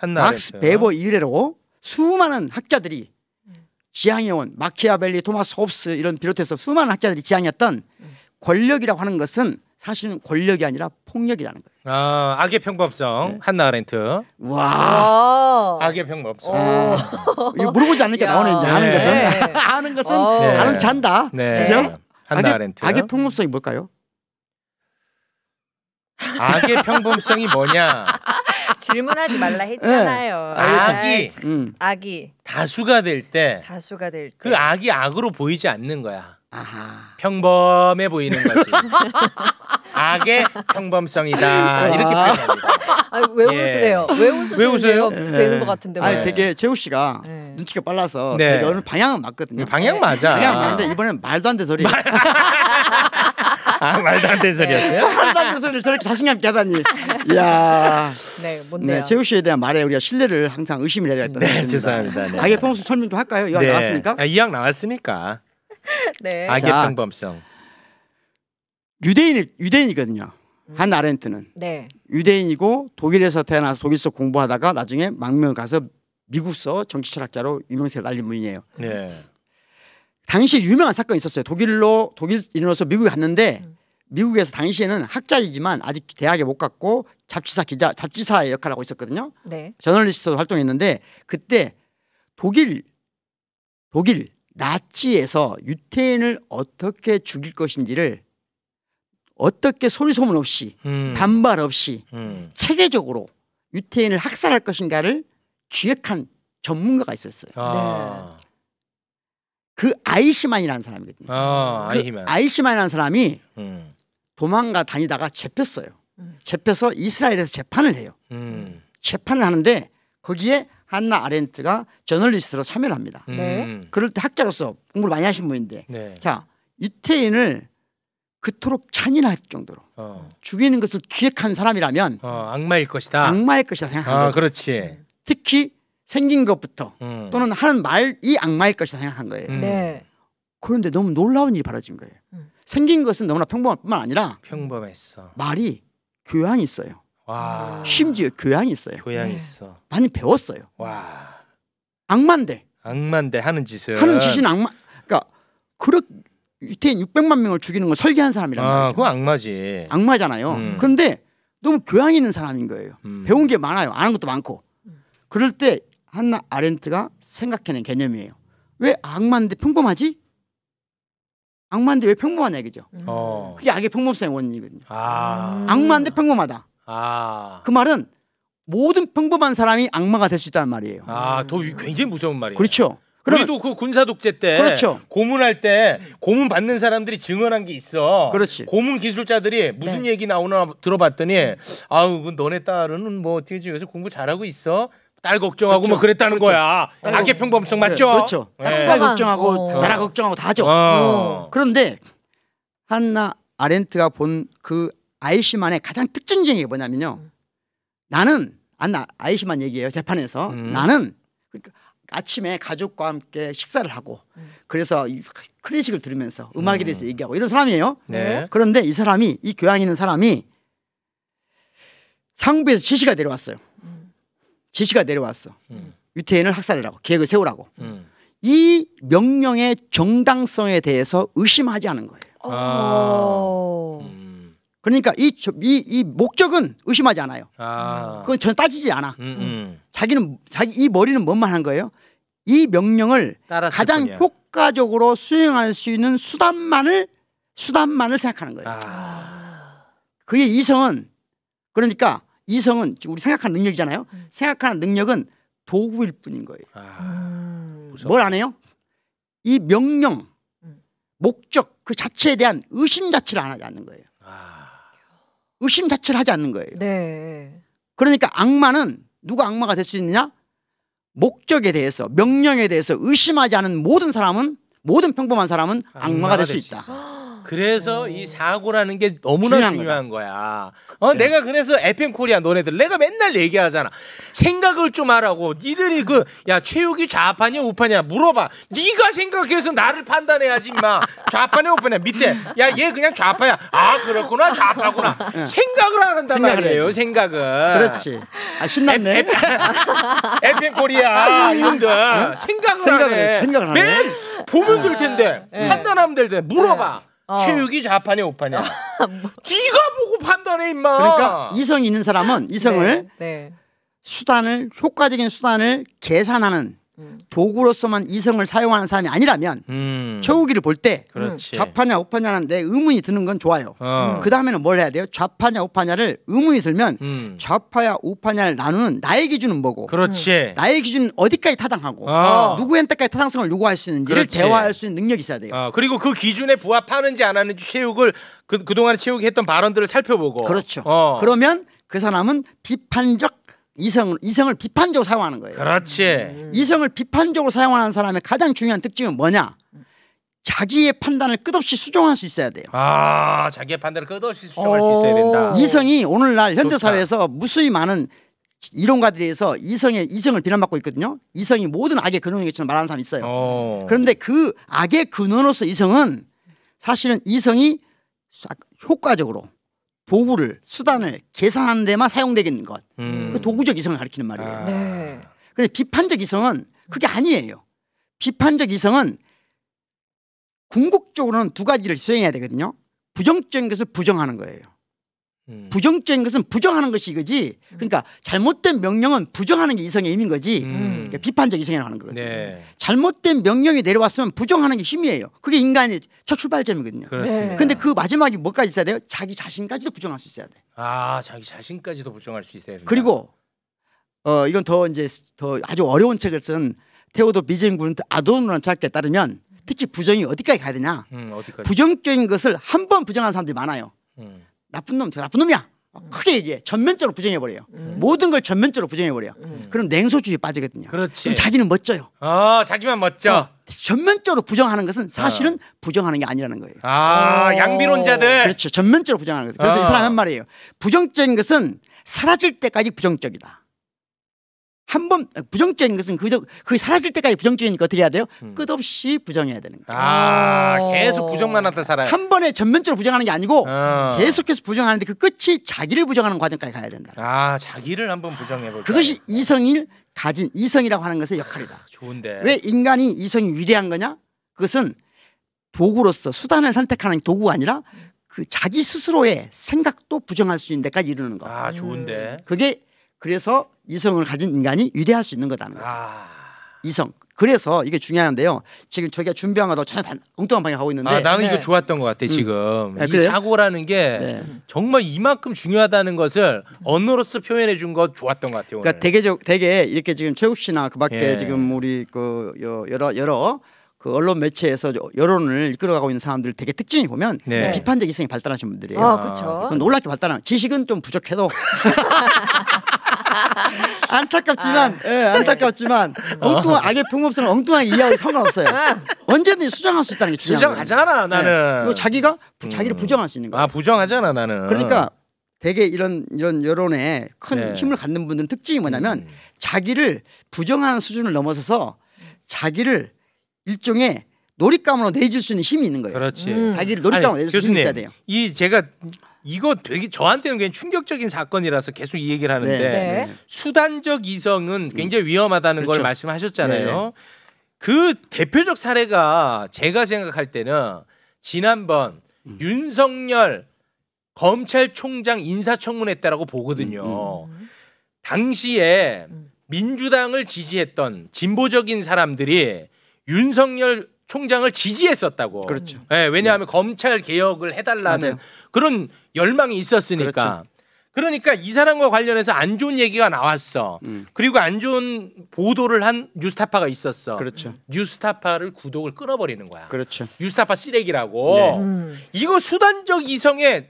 막스 베버 이래로 수많은 학자들이 지향해온 마키아벨리, 토마스 홉스 이런 비롯해서 수많은 학자들이 지향했던 권력이라고 하는 것은 사실은 권력이 아니라 폭력이라는 거예요. 아, 악의 평범성 네. 한나 렌트 와. 악의 평범성. 아, 이거 물어보지 않는 게 나오네 이제 아는 네. 것은 아는 네. 것은 아는 네. 잔다. 네. 네. 그죠? 한나 렌트 악의 평범성이 뭘까요? 악의 평범성이 뭐냐? 질문하지 말라 네. 했잖아요. 네. 아, 악이 음. 악이 다수가 될 때 다수가 될 때그 아기 악으로 보이지 않는 거야. 아하. 평범해 보이는 거지. 악의 평범성이다 아. 이렇게 표현합니다. 아, 왜 예. 웃으세요? 왜 웃으세요? 왜 웃어요? 되는 것 같은데. 아니, 되게 재우 씨가 네. 눈치가 빨라서 네. 오늘 방향은 맞거든요. 방향 예. 맞아. 방향 맞는데 아. 이번엔 말도 안 되는 소리. 아 말도 안 되는 소리였어요? 말도 안 되는 소리를 저렇게 자신감 있게 하다니. 이야. 네, 뭔데요? 네, 재우 씨에 대한 말에 우리가 신뢰를 항상 의심을 해야 된다. 네, 죄송합니다. 네. 아예 평소 설명 도 할까요? 이왕 네. 나왔으니까. 아, 이왕 나왔으니까. 네. 악의 평범성. 유대인 유대인이거든요. 음. 한 아렌트는 네. 유대인이고 독일에서 태어나서 독일서 공부하다가 나중에 망명 을 가서 미국서 정치철학자로 유명세를 날린 분이에요. 네. 당시에 유명한 사건이 있었어요. 독일로 독일인으로서 미국에 갔는데 음. 미국에서 당시에는 학자이지만 아직 대학에 못 갔고 잡지사 기자 잡지사의 역할을 하고 있었거든요. 네. 저널리스트도 활동했는데 그때 독일 독일 나치에서 유태인을 어떻게 죽일 것인지를 어떻게 소리 소문 없이 음. 반발 없이 음. 체계적으로 유태인을 학살할 것인가를 기획한 전문가가 있었어요. 아. 네. 그 아이시만이라는 사람이거든요. 아, 그 아이시만. 아이시만이라는 사람이 음. 도망가 다니다가 잡혔어요. 음. 잡혀서 이스라엘에서 재판을 해요. 음. 재판을 하는데 거기에 한나 아렌트가 저널리스트로 참여를 합니다. 음. 네. 그럴 때 학자로서 공부를 많이 하신 분인데 네. 자이태인을 그토록 잔인할 정도로 어. 죽이는 것을 기획한 사람이라면 어, 악마일 것이다. 악마일 것이다 생각합니다. 아, 그렇지. 특히 생긴 것부터 음. 또는 하는 말이 악마일 것이다 생각한 거예요. 음. 네. 그런데 너무 놀라운 일이 벌어진 거예요. 음. 생긴 것은 너무나 평범할 뿐만 아니라 평범했어. 말이 교양이 있어요. 와. 아. 심지어 교양이 있어요. 교양이 네. 있어. 많이 배웠어요. 와. 악마인데. 악마데 하는 짓을 하는 짓은 악마. 그러니까 그렇 유태인 600만 명을 죽이는 걸 설계한 사람이란 아, 말이에그 악마지. 악마잖아요. 그런데 음. 너무 교양 있는 사람인 거예요. 음. 배운 게 많아요. 아는 것도 많고. 음. 그럴 때 한나 아렌트가 생각해낸 개념이에요. 왜 악마인데 평범하지? 악마인데 왜 평범하냐 이거죠. 음. 어. 그게 악의 평범성의 원인이거든요. 아. 음. 악마인데 평범하다. 아. 그 말은 모든 평범한 사람이 악마가 될 수 있다는 말이에요. 아, 더 굉장히 무서운 말이에요. 그렇죠. 우리도 그 군사 독재 때 그렇죠. 고문할 때 고문 받는 사람들이 증언한 게 있어. 그렇지. 고문 기술자들이 무슨 네. 얘기 나오나 들어봤더니 아우 그 너네 딸은 뭐 어떻게 지여서 공부 잘하고 있어. 딸 걱정하고 뭐 그렇죠. 뭐 그랬다는 그렇죠. 거야. 아기 평범성 네, 맞죠? 그렇죠. 네, 그렇죠. 딸, 딸 걱정하고 어. 나라 걱정하고 다 하죠. 어. 어. 그런데 한나 아렌트가 본 그 아이시만의 가장 특징적인 게 뭐냐면요. 음. 나는 안나 아이시만 얘기예요 재판에서 음. 나는 그러니까 아침에 가족과 함께 식사를 하고 음. 그래서 이 클래식을 들으면서 음. 음악에 대해서 음. 얘기하고 이런 사람이에요. 네. 네. 그런데 이 사람이 이 교양 있는 사람이 상부에서 지시가 내려왔어요. 지시가 내려왔어. 음. 유태인을 학살해라고 계획을 세우라고. 음. 이 명령의 정당성에 대해서 의심하지 않은 거예요. 어. 아. 음. 그러니까 이, 이, 이 목적은 의심하지 않아요. 아. 그건 전혀 따지지 않아. 음, 음. 자기는 자기 이 머리는 뭔만 한 거예요. 이 명령을 가장 뿐이야. 효과적으로 수행할 수 있는 수단만을 수단만을 생각하는 거예요. 아. 그의 이성은 그러니까 이성은 지금 우리 생각하는 능력이잖아요. 음. 생각하는 능력은 도구일 뿐인 거예요. 아, 음. 뭘안 해요? 이 명령, 음. 목적 그 자체에 대한 의심 자체를 안 하지 않는 거예요. 아. 의심 자체를 하지 않는 거예요. 네. 그러니까 악마는 누가 악마가 될 수 있느냐? 목적에 대해서 명령에 대해서 의심하지 않은 모든 사람은 모든 평범한 사람은 악마가, 악마가 될수 있다. 그래서 오. 어. 이 사고라는 게 너무나 중요한, 중요한 거야. 어, 네. 내가 그래서 에펜 코리아 너네들 내가 맨날 얘기하잖아. 생각을 좀 하라고. 니들이 그 야 체육이 좌파냐 우파냐 물어봐. 네가 생각해서 나를 판단해야지 임마. 좌파냐 우파냐 밑에 야 얘 그냥 좌파야. 아 그렇구나 좌파구나. 어. 어. 생각을 하는단 말이에요. 생각을. 그렇지. 아 신났네. 에펜, 에펜 코리아 이런들 생각을, 생각을 하네. 생각을 하네. 맨 보면 될 텐데 아. 판단하면 될 텐데 물어봐. 네. 어. 체육이 좌파냐 우파냐. 네가 보고 판단해 임마. 그러니까 이성이 있는 사람은 이성을 네, 네. 수단을 효과적인 수단을 계산하는 도구로서만 이성을 사용하는 사람이 아니라면 음. 최후기를 볼 때 좌파냐 우파냐는 내 의문이 드는 건 좋아요. 어. 그 다음에는 뭘 해야 돼요? 좌파냐 우파냐를 의문이 들면 음. 좌파야 우파냐를 나누는 나의 기준은 뭐고 그렇지. 음. 나의 기준은 어디까지 타당하고 어. 누구한테까지 타당성을 요구할 수 있는지를 그렇지. 대화할 수 있는 능력이 있어야 돼요. 어. 그리고 그 기준에 부합하는지 안 하는지 체욱을 그, 그동안 체욱이 했던 발언들을 살펴보고 그렇죠. 어. 그러면 그 사람은 비판적 이성을 이성을 비판적으로 사용하는 거예요. 그렇지. 음. 이성을 비판적으로 사용하는 사람의 가장 중요한 특징은 뭐냐? 자기의 판단을 끝없이 수정할 수 있어야 돼요. 아, 자기의 판단을 끝없이 수정할 수 있어야 된다. 이성이 오늘날 현대 사회에서 무수히 많은 이론가들에 의해서 이성의 이성을 비난받고 있거든요. 이성이 모든 악의 근원이겠지만 말하는 사람 있어요. 오. 그런데 그 악의 근원으로서 이성은 사실은 이성이 효과적으로 도구를 수단을 계산하는 데만 사용되는 겠 것. 음. 그 도구적 이성을 가리키는 말이에요. 아. 네. 근데 비판적 이성은 그게 아니에요. 비판적 이성은 궁극적으로는 두 가지를 수행해야 되거든요. 부정적인 것을 부정하는 거예요. 음. 부정적인 것은 부정하는 것이 이거지. 음. 그러니까 잘못된 명령은 부정하는 게 이성의 힘인 거지. 음. 그러니까 비판적 이성이라고 하는 거거든요. 네. 잘못된 명령이 내려왔으면 부정하는 게 힘이에요. 그게 인간의 첫 출발점이거든요. 그렇 근데 그 마지막이 뭐까지 있어야 돼요? 자기 자신까지도 부정할 수 있어야 돼. 아, 자기 자신까지도 부정할 수 있어야 돼. 그리고 어 이건 더 이제 더 아주 어려운 책을 쓴 테오도 비젠군 아도노란 작가에 따르면 특히 부정이 어디까지 가야 되냐? 음, 어디까지? 부정적인 것을 한 번 부정하는 사람들이 많아요. 음. 나쁜 놈, 저 나쁜 놈이야. 음. 크게 얘기해. 전면적으로 부정해버려요. 음. 음. 모든 걸 전면적으로 부정해버려요. 음. 그럼 냉소주의에 빠지거든요. 그렇지. 그럼 자기는 멋져요. 어, 자기만 멋져. 어, 전면적으로 부정하는 것은 아. 사실은 어. 부정하는 게 아니라는 거예요. 아, 양비론자들. 그렇죠. 전면적으로 부정하는 거죠. 그래서 아. 이 사람 한 말이에요. 부정적인 것은 사라질 때까지 부정적이다. 한번 부정적인 것은 그저 그 사라질 때까지 부정적이니까 어떻게 해야 돼요? 음. 끝없이 부정해야 되는 거예요. 아 계속 부정만 하다 살아요. 한 번에 전면적으로 부정하는 게 아니고 어. 계속해서 부정하는데 그 끝이 자기를 부정하는 과정까지 가야 된다. 아 자기를 한번 부정해 볼까. 그것이 이성일 가진 이성이라고 하는 것의 역할이다. 아, 좋은데 왜 인간이 이성이 위대한 거냐? 그것은 도구로서 수단을 선택하는 도구가 아니라 그 자기 스스로의 생각도 부정할 수 있는 데까지 이르는 거. 아 좋은데. 그게 그래서 이성을 가진 인간이 위대할 수 있는 거다는 거예요. 아... 이성. 그래서 이게 중요한데요. 지금 저희가 준비한 거도 전혀 단, 엉뚱한 방향 하고 있는데. 아, 나는 이거 네. 좋았던 것 같아 음. 지금. 음. 아, 이그 사고라는 게 네. 정말 이만큼 중요하다는 것을 언어로서 표현해 준 거 좋았던 것 같아요. 그러니까 오늘. 그러니까 대개게 대개 이렇게 지금 최욱 씨나 그밖에 예. 지금 우리 그 여러 여러 그 언론 매체에서 여론을 이끌어가고 있는 사람들 되게 특징이 보면 네. 비판적 이성이 발달하신 분들이에요. 아, 그렇죠. 놀랍게 발달한 지식은 좀 부족해도 안타깝지만, 아, 예, 안타깝지만 어. 엉뚱한 악의 평범성을 엉뚱하게 이해하고 상관없어요. 아. 언제든 지 수정할 수 있다는 게 중요한 거예요. 수정하잖아 예. 나는. 예, 자기가 부, 음. 자기를 부정할 수 있는 거예요. 아 부정하잖아 나는. 그러니까 대개 이런 이런 여론에 큰 네. 힘을 갖는 분들은 특징이 뭐냐면 음. 자기를 부정하는 수준을 넘어서서 자기를 일종의 놀잇감으로 내줄 수 있는 힘이 있는 거예요. 그렇지. 음. 자기를 놀잇감으로 내줄 수는 있어야 돼요. 이 제가 이거 되게 저한테는 그냥 충격적인 사건이라서 계속 이 얘기를 하는데 네. 네. 수단적 이성은 음. 굉장히 위험하다는 그렇죠. 걸 말씀하셨잖아요. 네. 그 대표적 사례가 제가 생각할 때는 지난번 음. 윤석열 검찰총장 인사청문회 때라고 보거든요. 음. 음. 당시에 음. 민주당을 지지했던 진보적인 사람들이 윤석열 총장을 지지했었다고. 그렇죠. 네, 왜냐하면 네. 검찰 개혁을 해달라는 맞아요. 그런 열망이 있었으니까. 그렇죠. 그러니까 이 사람과 관련해서 안 좋은 얘기가 나왔어. 음. 그리고 안 좋은 보도를 한 뉴스타파가 있었어. 그렇죠. 뉴스타파를 구독을 끊어버리는 거야. 그렇죠. 뉴스타파 쓰레기라고. 네. 음. 이거 수단적 이성에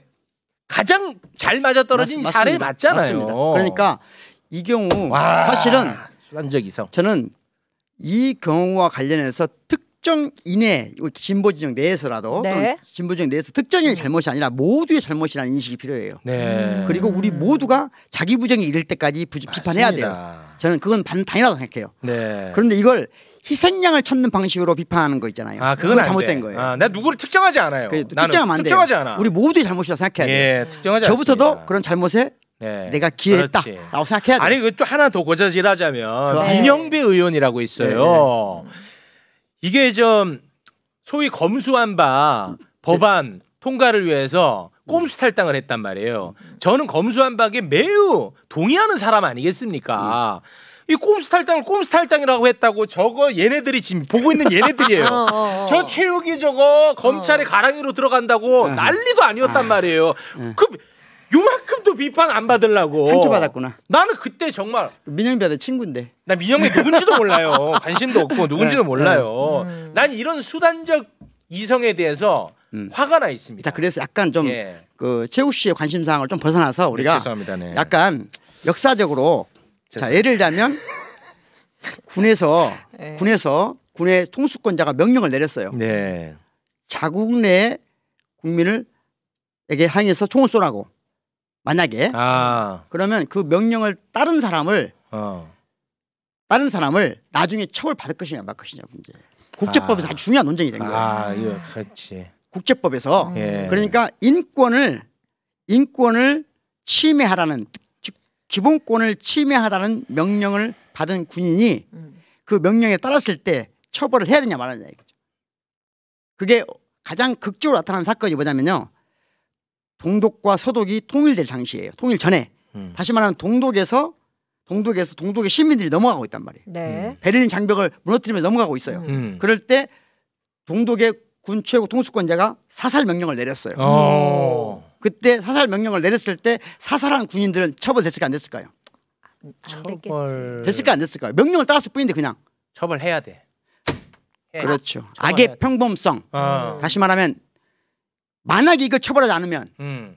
가장 잘 맞아떨어진 맞, 사례 맞잖아요. 맞습니다. 그러니까 이 경우 사실은 수단적 이성. 저는 이 경우와 관련해서 특 특정 이내 진보 진영 내에서라도 네. 진보 진영 내에서 특정인의 음. 잘못이 아니라 모두의 잘못이라는 인식이 필요해요. 네. 음. 그리고 우리 모두가 자기 부정이 이를 때까지 부, 비판해야 돼요. 저는 그건 반, 당이라고 생각해요. 네. 그런데 이걸 희생양을 찾는 방식으로 비판하는 거 있잖아요. 아, 그건, 그건 잘못된 돼. 거예요. 아, 나 누구를 특정하지 않아요. 그래, 특정하면 안 특정하지 돼요. 않아. 우리 모두의 잘못이라고 생각해야 예, 돼요. 특정하지 저부터도 않습니다. 그런 잘못에 네. 내가 기회했다라고 생각해야 돼. 요 아니 그 또 하나 더 고자질하자면 네. 윤영배 의원이라고 있어요. 네. 네. 이게 좀 소위 검수한 바 법안 통과를 위해서 꼼수 탈당을 했단 말이에요. 저는 검수한 박에 매우 동의하는 사람 아니겠습니까? 이 꼼수 탈당을 꼼수 탈당이라고 했다고 저거 얘네들이 지금 보고 있는 얘네들이에요. 어, 어, 어. 저 체육이 저거 검찰의 어. 가랑이로 들어간다고 네. 난리도 아니었단 네. 말이에요. 네. 그 요만큼도 비판 안 받으려고 상처받았구나. 나는 그때 정말 민영배가 친구인데. 나 민영배 누군지도 몰라요. 관심도 없고 누군지도 네. 몰라요. 네. 음. 난 이런 수단적 이성에 대해서 음. 화가 나 있습니다. 자, 그래서 약간 좀그 예. 그 최우 씨의 관심 사항을 좀 벗어나서 네, 우리가 네, 죄송합니다, 네. 약간 역사적으로 죄송합니다. 자, 예를 들면 군에서 네. 군에서 군의 통수권자가 명령을 내렸어요. 자국 내 국민을 에게 향해서 총을 쏘라고. 만약에 아. 그러면 그 명령을 따른 사람을 어. 다른 사람을 나중에 처벌 받을 것이냐 말 것이냐 문제. 국제법에서 아. 주 중요한 논쟁이 된 아, 거예요. 아, 예, 그렇지. 국제법에서 예. 그러니까 인권을 인권을 침해하라는 즉 기본권을 침해하다는 명령을 받은 군인이 음. 그 명령에 따랐을 때 처벌을 해야 되냐 말아야 되냐 이거죠. 그게 가장 극적으로 나타난 사건이 뭐냐면요. 동독과 서독이 통일될 당시에요 통일 전에 음. 다시 말하면 동독에서 동독에서 동독의 시민들이 넘어가고 있단 말이에요. 네. 음. 베를린 장벽을 무너뜨리면서 넘어가고 있어요. 음. 음. 그럴 때 동독의 군 최고 통수권자가 사살 명령을 내렸어요. 오. 어. 그때 사살 명령을 내렸을 때 사살한 군인들은 처벌됐을까 안 됐을까요? 안, 처벌 됐을까 안 됐을까요? 명령을 따랐을 뿐인데 그냥 처벌해야 돼. 해야. 그렇죠. 악의 평범성. 아. 다시 말하면 만약에 이걸 처벌하지 않으면 음.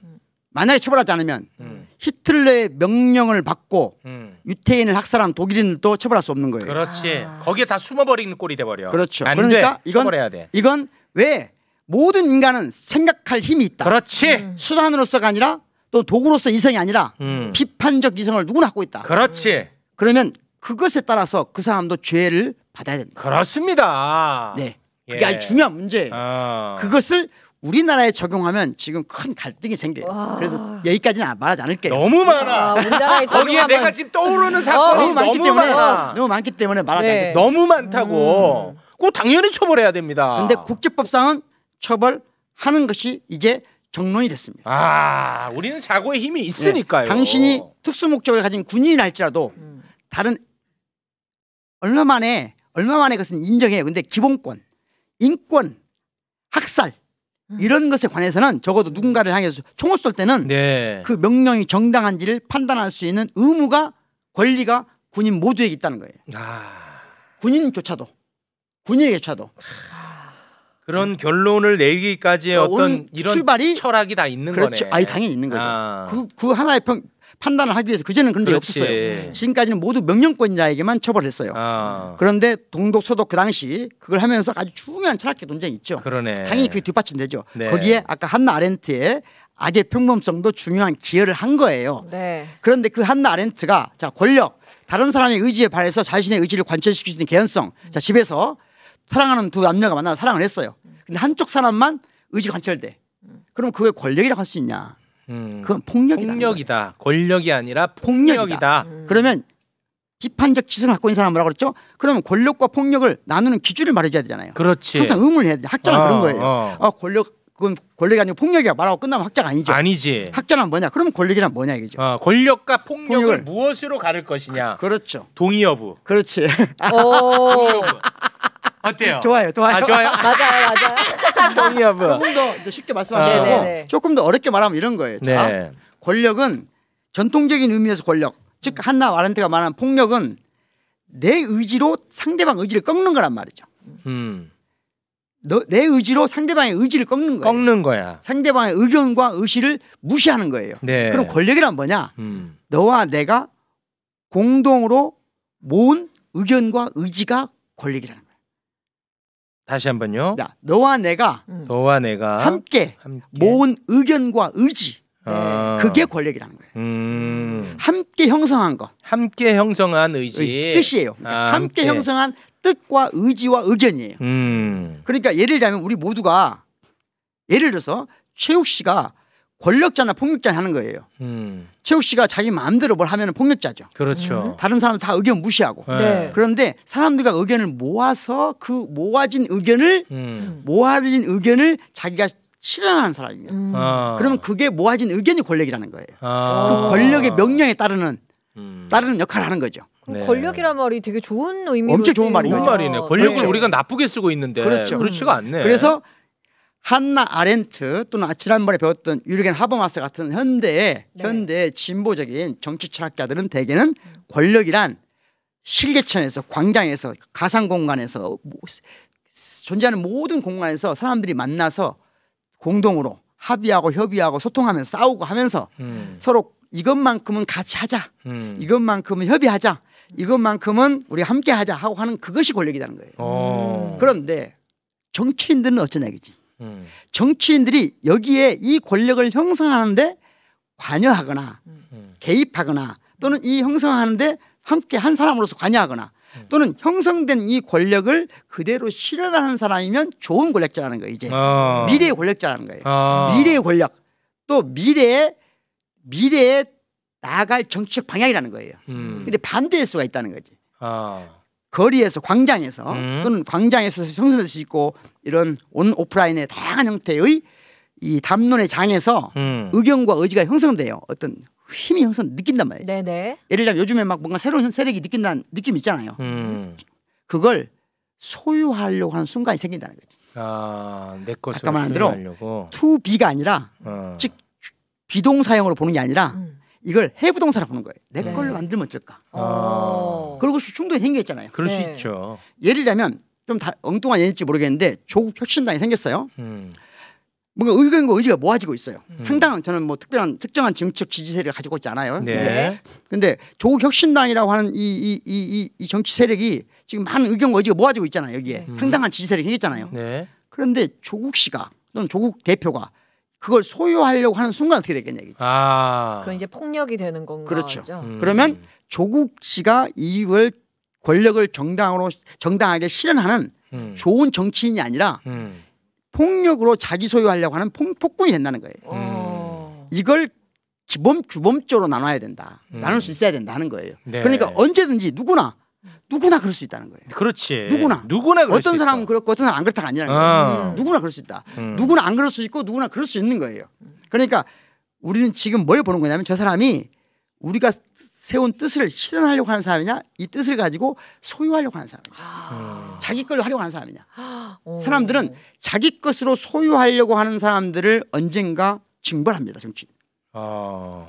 만약에 처벌하지 않으면 음. 히틀러의 명령을 받고 음. 유태인을 학살한 독일인들도 처벌할 수 없는 거예요. 그렇지. 아. 거기에 다 숨어버리는 꼴이 돼버려. 그렇죠. 그러니까 돼. 이건 이건 왜 모든 인간은 생각할 힘이 있다. 그렇지. 음. 수단으로서가 아니라 또 도구로서 이성이 아니라 음. 비판적 이성을 누구나 갖고 있다. 그렇지. 음. 그러면 그것에 따라서 그 사람도 죄를 받아야 된다. 그렇습니다. 네. 그게 예. 아주 중요한 문제예요. 어. 그것을 우리나라에 적용하면 지금 큰 갈등이 생겨요. 와. 그래서 여기까지는 아, 말하지 않을게요. 너무 많아. 아, 거기에 내가 지금 떠오르는 어, 사건이 너무 많기 너무 때문에 많아. 너무 많기 때문에 말하지 네. 않겠어요. 너무 많다고. 음. 꼭 당연히 처벌해야 됩니다. 근데 국제법상은 처벌하는 것이 이제 정론이 됐습니다. 아, 우리는 사고의 힘이 예. 있으니까요. 네. 당신이 특수 목적을 가진 군인이 날지라도 음. 다른 얼마 만에 얼마 만에 그것은 인정해요. 근데 기본권, 인권, 학살 음. 이런 것에 관해서는 적어도 누군가를 향해서 총을 쏠 때는 네. 그 명령이 정당한지를 판단할 수 있는 의무가 권리가 군인 모두에게 있다는 거예요. 아... 군인조차도 군인에게조차도 그런 음. 결론을 내기까지의 어, 어떤 이런 출발이 철학이 다 있는 그렇죠. 거네. 아니 당연히 있는 거죠. 아... 그, 그 하나의 평, 판단을 하기 위해서 그전에는 그런 적 없었어요. 지금까지는 모두 명령권자에게만 처벌했어요. 아. 그런데 동독 소독 그 당시 그걸 하면서 아주 중요한 철학적 논쟁이 있죠. 그러네. 당연히 그게 뒷받침되죠. 네. 거기에 아까 한나 아렌트의 악의 평범성도 중요한 기여를 한 거예요. 네. 그런데 그 한나 아렌트가 자 권력 다른 사람의 의지에 반해서 자신의 의지를 관철시킬 수 있는 개연성. 자 집에서 사랑하는 두 남녀가 만나 서 사랑을 했어요. 근데 한쪽 사람만 의지 관철돼. 그럼 그걸 권력이라고 할 수 있냐? 음. 그건 폭력이다. 폭력이다. 권력이 아니라 폭력이다. 폭력이다. 음. 그러면 비판적 기술을 갖고 있는 사람 뭐라 고 그랬죠? 그러면 권력과 폭력을 나누는 기준을 말해줘야 되잖아요. 그렇지. 항상 의문을 해야 돼. 학자는 어, 그런 거예요. 어. 어, 권력 그건 권력이 아니고 폭력이야. 말하고 끝나면 학자가 아니죠. 아니지. 학자는 뭐냐? 그러면 권력이란 뭐냐 이거죠. 어, 권력과 폭력을, 폭력을, 무엇으로 가를 것이냐. 그, 렇죠 동의 여부. 그렇지. 동의 여부. 어때요? 좋아요, 좋아요. 아, 좋아요. 맞아요, 맞아요. 동의합은 조금 더 쉽게 말씀하시고 아. 네, 네, 네. 조금 더 어렵게 말하면 이런 거예요. 네. 자, 권력은 전통적인 의미에서 권력, 즉 음. 한나 아렌트가 말한 폭력은 내 의지로 상대방 의지를 꺾는 거란 말이죠. 음. 너, 내 의지로 상대방의 의지를 꺾는 거예 꺾는 거야. 상대방의 의견과 의지를 무시하는 거예요. 네. 그럼 권력이란 뭐냐? 음. 너와 내가 공동으로 모은 의견과 의지가 권력이라는 거야. 다시 한번요. 야, 너와 내가 음. 너와 내가 함께, 함께, 모은 의견과 의지 아. 그게 권력이라는 거예요. 음. 함께 형성한 것. 함께 형성한 의지 뜻이에요. 그러니까 아, 함께. 함께. 형성한 뜻과 의지와 의견이에요. 음. 그러니까 예를 들면 우리 모두가 예를 들어서 최욱 씨가 권력자나 폭력자 하는 거예요. 음. 최욱 씨가 자기 마음대로 뭘 하면 폭력자죠. 그렇죠. 음. 다른 사람 다 의견 무시하고. 네. 네. 그런데 사람들과 의견을 모아서 그 모아진 의견을 음. 모아진 의견을 자기가 실현하는 사람이에요. 음. 아. 그러면 그게 모아진 의견이 권력이라는 거예요. 아. 그 권력의 명령에 따르는 음. 따르는 역할을 하는 거죠. 그 네. 권력이란 말이 되게 좋은 의미로 엄청 좋은 말이네 권력을 네. 우리가 나쁘게 쓰고 있는데 그렇죠. 그렇지가 않네. 그래서 한나 아렌트 또는 아, 지난번에 배웠던 유르겐 하버마스 같은 현대의 네. 현대의 진보적인 정치 철학자들은 대개는 권력이란 실개천에서 광장에서 가상 공간에서 존재하는 모든 공간에서 사람들이 만나서 공동으로 합의하고 협의하고 소통하면서 싸우고 하면서 음. 서로 이것만큼은 같이 하자 음. 이것만큼은 협의하자 이것만큼은 우리 함께 하자 하고 하는 그것이 권력이라는 거예요 오. 어. 그런데 정치인들은 어쩌냐 그지 음. 정치인들이 여기에 이 권력을 형성하는데 관여하거나 음. 개입하거나 또는 이 형성하는데 함께 한 사람으로서 관여하거나 음. 또는 형성된 이 권력을 그대로 실현하는 사람이면 좋은 권력자라는 거예요 이제 어. 미래의 권력자라는 거예요 어. 미래의 권력 또 미래의 미래에 나아갈 정치적 방향이라는 거예요 음. 근데 반대일 수가 있다는 거지 어. 거리에서 광장에서 음. 또는 광장에서 형성될수있고 이런 온 오프라인의 다양한 형태의 이 담론의 장에서 음. 의견과 의지가 형성돼요. 어떤 힘이 형성 느낀단 말이에요. 네네. 네. 예를 들면 요즘에 막 뭔가 새로운 세력이 느낀다는 느낌 있잖아요. 음. 그걸 소유하려고 하는 순간이 생긴다는 거지. 아, 내 것을 아까 말한 대로 투비가 아니라 어. 즉 비동사형으로 보는 게 아니라 음. 이걸 해부동사라고 보는 거예요. 내 네. 걸로 만들면 어쩔까? 어. 아. 그리고 충동이 생겼잖아요. 그럴 수 네. 있죠. 예를 들면 좀 다, 엉뚱한 예일지 모르겠는데 조국 혁신당이 생겼어요. 음. 뭔가 의견과 의지가 모아지고 있어요. 음. 상당한 저는 뭐 특별한 특정한 정치적 지지 세력을 가지고 있지 않아요. 네. 근데, 근데 조국 혁신당이라고 하는 이이이 이 이, 정치 세력이 지금 많은 의견과 의지가 모아지고 있잖아요. 여기에 음. 상당한 지지 세력이 생겼잖아요. 네. 그런데 조국 씨가 또는 조국 대표가 그걸 소유하려고 하는 순간 어떻게 되겠냐 이거죠. 아. 그 이제 폭력이 되는 건가 그렇죠. 음. 그러면 조국 씨가 이걸 권력을 정당으로 정당하게 실현하는 음. 좋은 정치인이 아니라 음. 폭력으로 자기 소유하려고 하는 폭, 군이 된다는 거예요. 어. 음. 이걸 기범 규범적으로 나눠야 된다. 나눌 음. 수 있어야 된다는 거예요. 네. 그러니까 언제든지 누구나 누구나 그럴 수 있다는 거예요. 그렇지. 누구나. 누구나 어떤 사람은 그렇고 어떤 사람은 안 그렇다가 아니라는 어. 거예요. 음. 누구나 그럴 수 있다. 음. 누구나 안 그럴 수 있고 누구나 그럴 수 있는 거예요. 그러니까 우리는 지금 뭘 보는 거냐면 저 사람이 우리가 세운 뜻을 실현하려고 하는 사람이냐 이 뜻을 가지고 소유하려고 하는 사람이냐 아. 음. 자기 걸 하려고 하는 사람이냐 오. 어. 사람들은 자기 것으로 소유하려고 하는 사람들을 언젠가 징벌합니다 정치 아.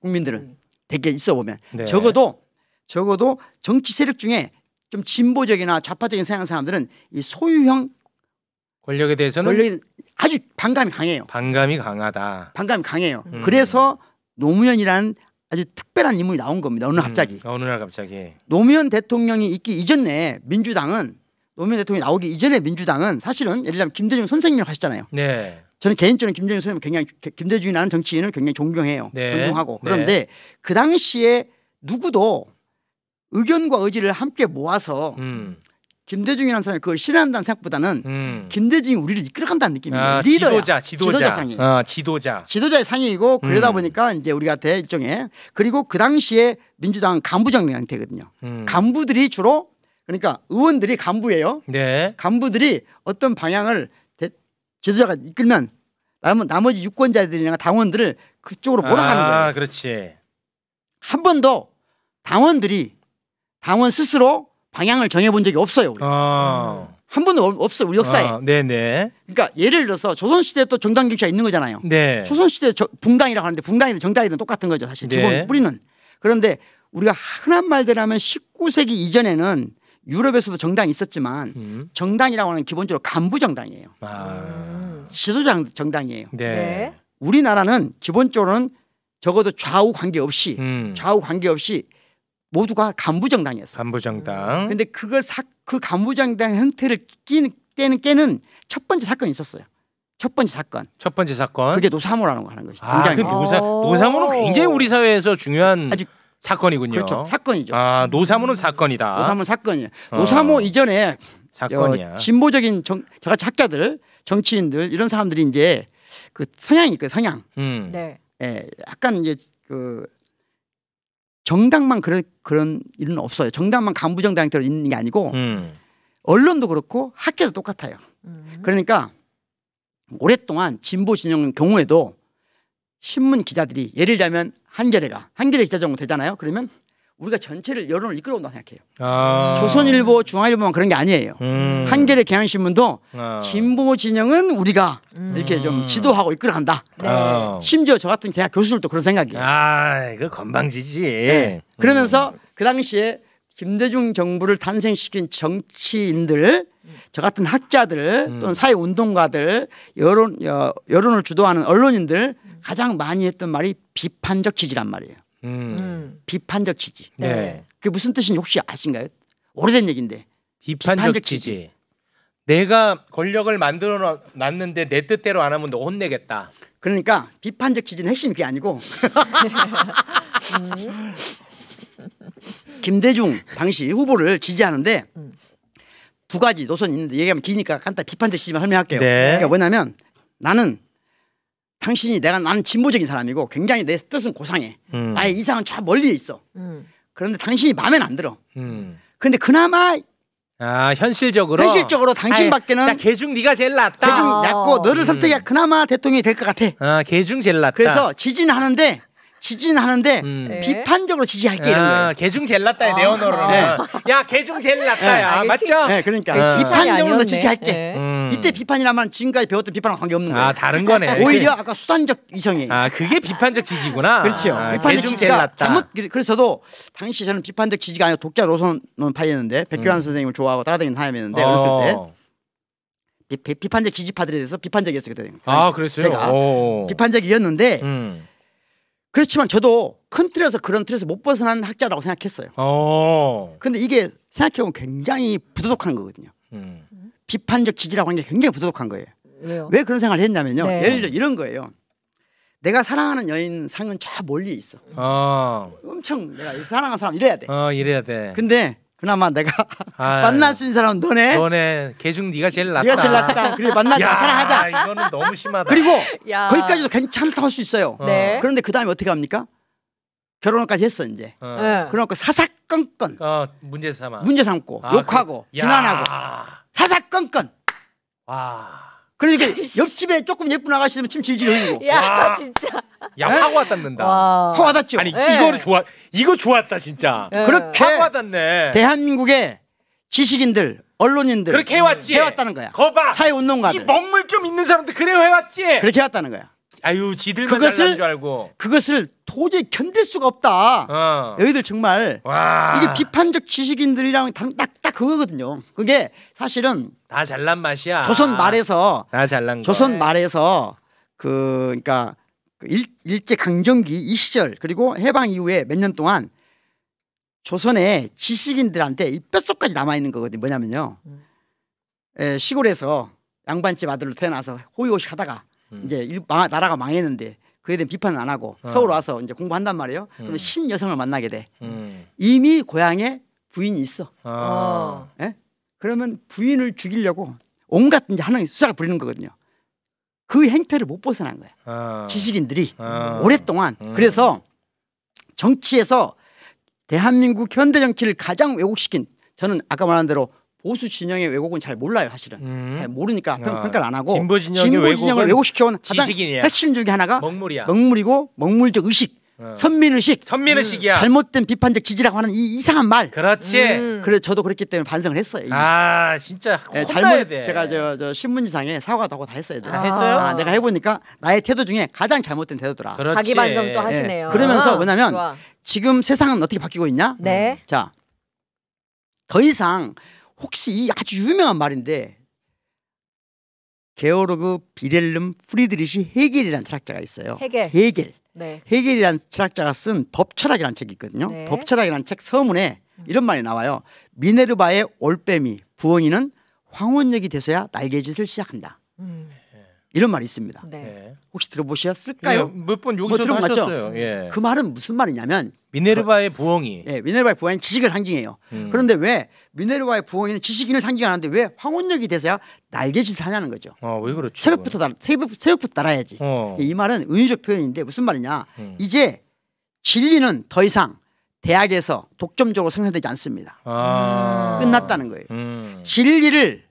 국민들은 음. 대개 있어 보면 네. 적어도 적어도 정치 세력 중에 좀 진보적이나 좌파적인 성향 사람들은 이 소유형 권력에 대해서는 권력이 아주 반감이 강해요. 반감이 강하다. 반감이 강해요. 음. 그래서 노무현이란 아주 특별한 인물이 나온 겁니다. 어느 날 음. 갑자기. 어, 어느 날 갑자기. 노무현 대통령이 있기 이전에 민주당은 노무현 대통령이 나오기 이전에 민주당은 사실은 예를 들면 김대중 선생님이라 하시잖아요. 네. 저는 개인적으로 김대중 선생님 굉장히 김대중이라는 정치인을 굉장히 존경해요. 네. 존경하고 네. 그런데 네. 그 당시에 누구도 의견과 의지를 함께 모아서 음. 김대중이라는 사람이 그걸 실현한다는 생각보다는 음. 김대중이 우리를 이끌어간다는 느낌이에요. 아, 리더 지도자, 지도자, 지도자 상이. 아, 지도자. 지도자의 상이고 그러다 음. 보니까 이제 우리가 대일종의 그리고 그 당시에 민주당 간부 정량태거든요. 음. 간부들이 주로 그러니까 의원들이 간부예요. 네. 간부들이 어떤 방향을 대, 지도자가 이끌면 나머, 나머지 유권자들이나 당원들을 그쪽으로 몰아가는 아, 거예요. 그렇지. 한 번도 당원들이 당원 스스로 방향을 정해본 적이 없어요. 우리가. 아. 한 번도 없어요. 우리 역사에. 아, 네네. 네. 그러니까 예를 들어서 조선시대 에또 정당 교체가 있는 거잖아요. 네. 조선시대 붕당이라고 하는데 붕당이든 정당이든 똑같은 거죠. 사실 네. 기본 뿌리는. 그런데 우리가 흔한 말대로 하면 19세기 이전에는 유럽에서도 정당이 있었지만 음. 정당이라고 하는 기본적으로 간부 정당이에요. 아. 지도 음. 정당이에요. 네. 네. 우리나라는 기본적으로는 적어도 좌우 관계없이 음. 좌우 관계없이 모두가 간부정당이었어요. 간부정당. 근데 그거 사, 그 간부정당 형태를 끼는 때는 깨는 첫 번째 사건이 있었어요. 첫 번째 사건. 첫 번째 사건. 그게 노사모라는 거 하는 것이죠. 아, 그 노사 어. 노사모는 굉장히 우리 사회에서 중요한 아주 사건이군요. 그렇죠. 사건이죠. 아, 노사모는 사건이다. 노사모 사건이에요. 어. 노사모 이전에 사건이야. 어, 진보적인 정, 제가 작가들, 정치인들 이런 사람들이 이제 그 성향이 있고 성향. 음. 네. 예, 약간 이제 그 정당만 그런 그런 일은 없어요. 정당만 간부 정당대로 있는 게 아니고 음. 언론도 그렇고 학계도 똑같아요. 음. 그러니까 오랫동안 진보 진영 경우에도 신문 기자들이 예를 들자면 한겨레가 한겨레 기자 정도 되잖아요. 그러면 우리가 전체를 여론을 이끌어온다 고 생각해요. 아~ 조선일보, 중앙일보만 그런 게 아니에요. 음~ 한겨레, 경향신문도 아~ 진보 진영은 우리가 음~ 이렇게 좀 지도하고 이끌어간다. 네. 아~ 심지어 저 같은 대학 교수들도 그런 생각이에요. 아, 이거 건방지지. 네. 그러면서 음. 그 당시에 김대중 정부를 탄생시킨 정치인들, 저 같은 학자들 음. 또는 사회 운동가들, 여론 어, 여론을 주도하는 언론인들 가장 많이 했던 말이 비판적 지지란 말이에요. 음. 음. 비판적 지지. 네. 네. 그게 무슨 뜻인지 혹시 아신가요? 오래된 얘기인데. 비판적, 비판적 지지. 지지. 내가 권력을 만들어 놨는데 내 뜻대로 안 하면 너 혼내겠다. 그러니까 비판적 지지는 핵심이 그게 아니고 음. 김대중 당시 후보를 지지하는데 음. 두 가지 노선이 있는데 얘기하면 기니까 간단히 비판적 지지만 설명할게요. 네. 그러니까 뭐냐면 나는 당신이 내가 난 진보적인 사람이고 굉장히 내 뜻은 고상해. 음. 나의 이상은 저 멀리 있어. 음. 그런데 당신이 마음에 안 들어. 음. 그데 그나마 아 현실적으로 현실적으로 당신밖에는 아, 개중 네가 제일 낫다. 개중 어. 낫고 너를 음. 선택해야 그나마 대통령이 될 것 같아. 아 개중 제일 낫다. 그래서 지진하는데 지진하는데 음. 네. 비판적으로 지지할게 아, 이런 거예요. 개중 제일 낫다야 내언어로 아. 네. 야 개중 제일 낫다야 네. 아, 맞죠? 네, 그러니까 비판적으로 지지할게. 네. 음. 음. 이때 비판이라면 지금까지 배웠던 비판과 관계없는 거예요. 아 다른 거네. 오히려 아까 수단적 이성이에요. 아 그게 비판적 지지구나. 그렇죠. 아, 비판적 지지가 잘못 그래서 저도 당시 저는 비판적 지지가 아니고 독자 로선 파였는데 음. 백교환 음. 선생님을 좋아하고 따라다니는 이었는데 어. 어렸을 때. 비, 판적 지지파들에 대해서 비판적이었어요 그때. 아 그랬어요. 제가 오. 비판적이었는데 음. 그렇지만 저도 큰 틀에서 그런 틀에서 못 벗어난 학자라고 생각했어요. 오. 어. 근데 이게 생각해보면 굉장히 부도덕한 거거든요. 음. 비판적 지지라고 하는 게 굉장히 부도덕한 거예요. 왜요? 왜 그런 생각을 했냐면요. 네. 예를 들어 이런 거예요. 내가 사랑하는 여인 상은 저 멀리 있어. 어. 엄청 내가 사랑하는 사람 이래야 돼. 어, 이래야 돼. 근데 그나마 내가 아. 만날 수 있는 사람은 너네. 너네 개중 네가 제일 낫다. 네가 제일 낫다. 그래 만나자 야, 사랑하자. 이거는 너무 심하다. 그리고 야. 거기까지도 괜찮다고 할 수 있어요. 어. 네. 그런데 그 다음에 어떻게 합니까? 결혼까지 했어 이제. 어. 네. 그러니까 사사건건. 어, 문제 삼아. 문제 삼고 아, 욕하고 그, 비난하고 사사건건. 와. 그러니까 옆집에 조금 예쁜 아가씨면 침 질질 흘리고. 야 와. 진짜. 야 파고 와닿는다. 파고 와닿죠. 아니 네. 이거를 좋아 이거 좋았다 진짜. 네. 그렇게 파고 와닿네. 대한민국의 지식인들 언론인들 그렇게 해왔지. 해왔다는 거야. 거봐. 사회 운동가들. 이 먹물 좀 있는 사람들 그래 해왔지. 그렇게 해왔다는 거야. 아유 지들만 그것을 줄 알고 그것을 도저히 견딜 수가 없다. 어. 너희들 정말 와. 이게 비판적 지식인들이랑 딱딱 그거거든요. 그게 사실은 다 잘난 맛이야. 조선 말에서 다 잘난 조선 말에서 그 그러니까 그 일, 일제 강점기 이 시절 그리고 해방 이후에 몇 년 동안 조선의 지식인들한테 이 뼛속까지 남아 있는 거거든요. 뭐냐면요. 에, 음. 예, 시골에서 양반집 아들로 태어나서 호의호식 하다가 음. 이제 일, 마, 나라가 망했는데 그에 대한 비판은 안 하고 어. 서울 와서 이제 공부한단 말이에요. 그러신 음. 여성을 만나게 돼. 음. 이미 고향에 부인이 있어. 아. 예? 그러면 부인을 죽이려고 온갖 이제 하나의 수사를 부리는 거거든요. 그 행태를 못 벗어난 거야. 아. 지식인들이 아. 오랫동안 음. 그래서 정치에서 대한민국 현대 정치를 가장 왜곡시킨 저는 아까 말한 대로 보수 진영의 왜곡은 잘 몰라요 사실은 음. 잘 모르니까 평, 아, 평가를 안 하고 진보 진영의 왜곡을 왜곡시켜온 지식인이야. 핵심 중에 하나가 먹물이야. 먹물이고 먹물적 의식 어. 선민의식, 선민의식이야. 음, 잘못된 비판적 지지라고 하는 이 이상한 말. 그렇지. 음. 그래 저도 그랬기 때문에 반성을 했어요. 아 진짜 네, 잘못 돼. 제가 저, 저 신문지상에 사과도 하고 다 했어야 돼. 아, 했어요? 아, 내가 해보니까 나의 태도 중에 가장 잘못된 태도더라. 그렇지. 자기 반성 도 예. 하시네요. 네. 그러면서 아, 뭐냐면 좋아. 지금 세상은 어떻게 바뀌고 있냐? 네. 자, 더 이상 혹시 이 아주 유명한 말인데 게오르그 비렐름 프리드리시 헤겔이라는 철학자가 있어요. 헤겔. 헤겔. 네. 헤겔이라는 철학자가 쓴 법철학이라는 책이 있거든요. 네. 법철학이라는 책 서문에 음. 이런 말이 나와요. 미네르바의 올빼미 부엉이는 황혼역이 돼서야 날개짓을 시작한다. 음. 이런 말이 있습니다. 네. 네. 혹시 들어보셨을까요? 예, 네, 몇번 뭐 여기서도 하셨어요. 예. 그 말은 무슨 말이냐면 미네르바의 부엉이. 그, 예, 미네르바의 부엉이는 지식을 상징해요. 음. 그런데 왜 미네르바의 부엉이는 지식인을 상징하는데 왜 황혼역이 돼서야 날개짓을 하냐는 거죠. 아, 왜 그렇죠? 새벽부터 달, 새벽, 새벽부터 달아야지. 어. 이 말은 은유적 표현인데 무슨 말이냐? 음. 이제 진리는 더 이상 대학에서 독점적으로 생산되지 않습니다. 아. 끝났다는 거예요. 음. 진리를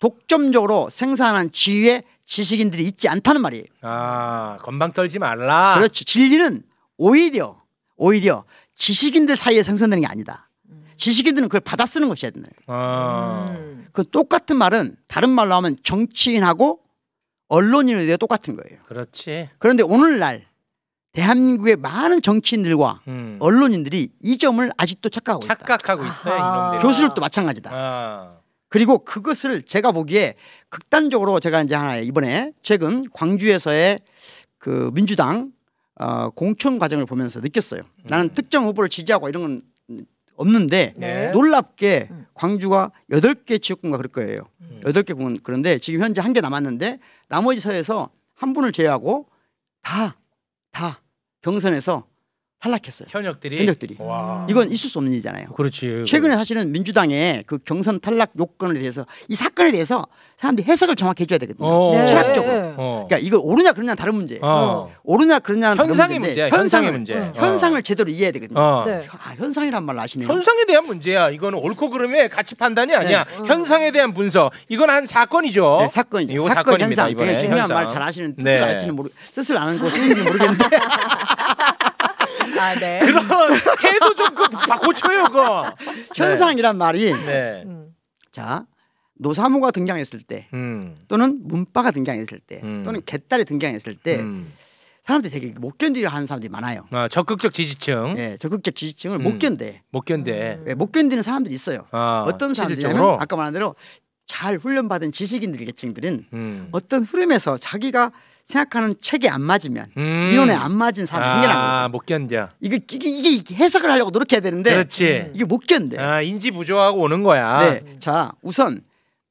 독점적으로 생산한 지위에 지식인들이 있지 않다는 말이에요. 아, 건방 떨지 말라. 그렇죠. 진리는 오히려 오히려 지식인들 사이에 생성되는 게 아니다. 음. 지식인들은 그걸 받아 쓰는 것이야 된다. 아. 음. 그 똑같은 말은 다른 말로 하면 정치인하고 언론인에 대해 똑같은 거예요. 그렇지. 그런데 오늘날 대한민국의 많은 정치인들과 음. 언론인들이 이 점을 아직도 착각하고, 착각하고 있다. 착각하고 있어요. 아. 교수들도 마찬가지다. 아. 그리고 그것을 제가 보기에 극단적으로 제가 이제 하나 이번에 최근 광주에서의 그 민주당 어, 공천 과정을 보면서 느꼈어요. 음. 나는 특정 후보를 지지하고 이런 건 없는데 네. 놀랍게 음. 광주가 여덟 개지역군가 그럴 거예요. 음. 여덟 개 군. 그런데 지금 현재 한 개 남았는데 나머지 서에서 한 분을 제외하고 다 다 경선에서 탈락했어요. 현역들이. 현역들이. 와. 이건 있을 수 없는 일이잖아요. 그렇지. 최근에 사실은 민주당의 그 경선 탈락 요건에 대해서 이 사건에 대해서 사람들이 해석을 정확히 해줘야 되거든요. 어. 네. 철학적으로. 네. 어. 그러니까 이거 옳으냐 그러냐 다른 문제 어. 옳으냐 그러냐는 현상의 문제야. 현상의 문제. 어. 어. 현상을 제대로 이해해야 되거든요. 어. 네. 아, 현상이란 말 아시네요. 현상에 대한 문제야. 이거는 옳고 그름의 가치 판단이 네. 아니야. 네. 현상에 대한 분석. 이건 한 사건이죠. 네, 사건이죠. 사건, 사건 현상. 이번에. 네, 중요한 말 잘 아시는 뜻을 알지는 모르 뜻을 아는 거 쓰는지 모르겠는데. 아, 네. 그런 태도 좀 그, 고쳐요, 그 현상이란 말이. 네. 음. 자, 노사모가 등장했을 때 음. 또는 문빠가 등장했을 때 음. 또는 개딸이 등장했을 때 음. 사람들이 되게 못 견디려 하는 사람들이 많아요. 아, 적극적 지지층. 예, 적극적 지지층을 음. 못 견대. 못 견대. 음. 예, 못 견디는 사람들이 있어요. 아, 어떤 사람들이냐면 아까 말한 대로 잘 훈련받은 지식인들 계층들은 어떤 흐름에서 자기가 생각하는 책에 안 맞으면 음. 이론에 안 맞은 사람이 생겨난 아, 거예요. 못 견뎌. 이게, 이게 이게 해석을 하려고 노력해야 되는데 그렇지. 음. 이게 못 견뎌. 아, 인지 부조하고 오는 거야. 네. 자, 우선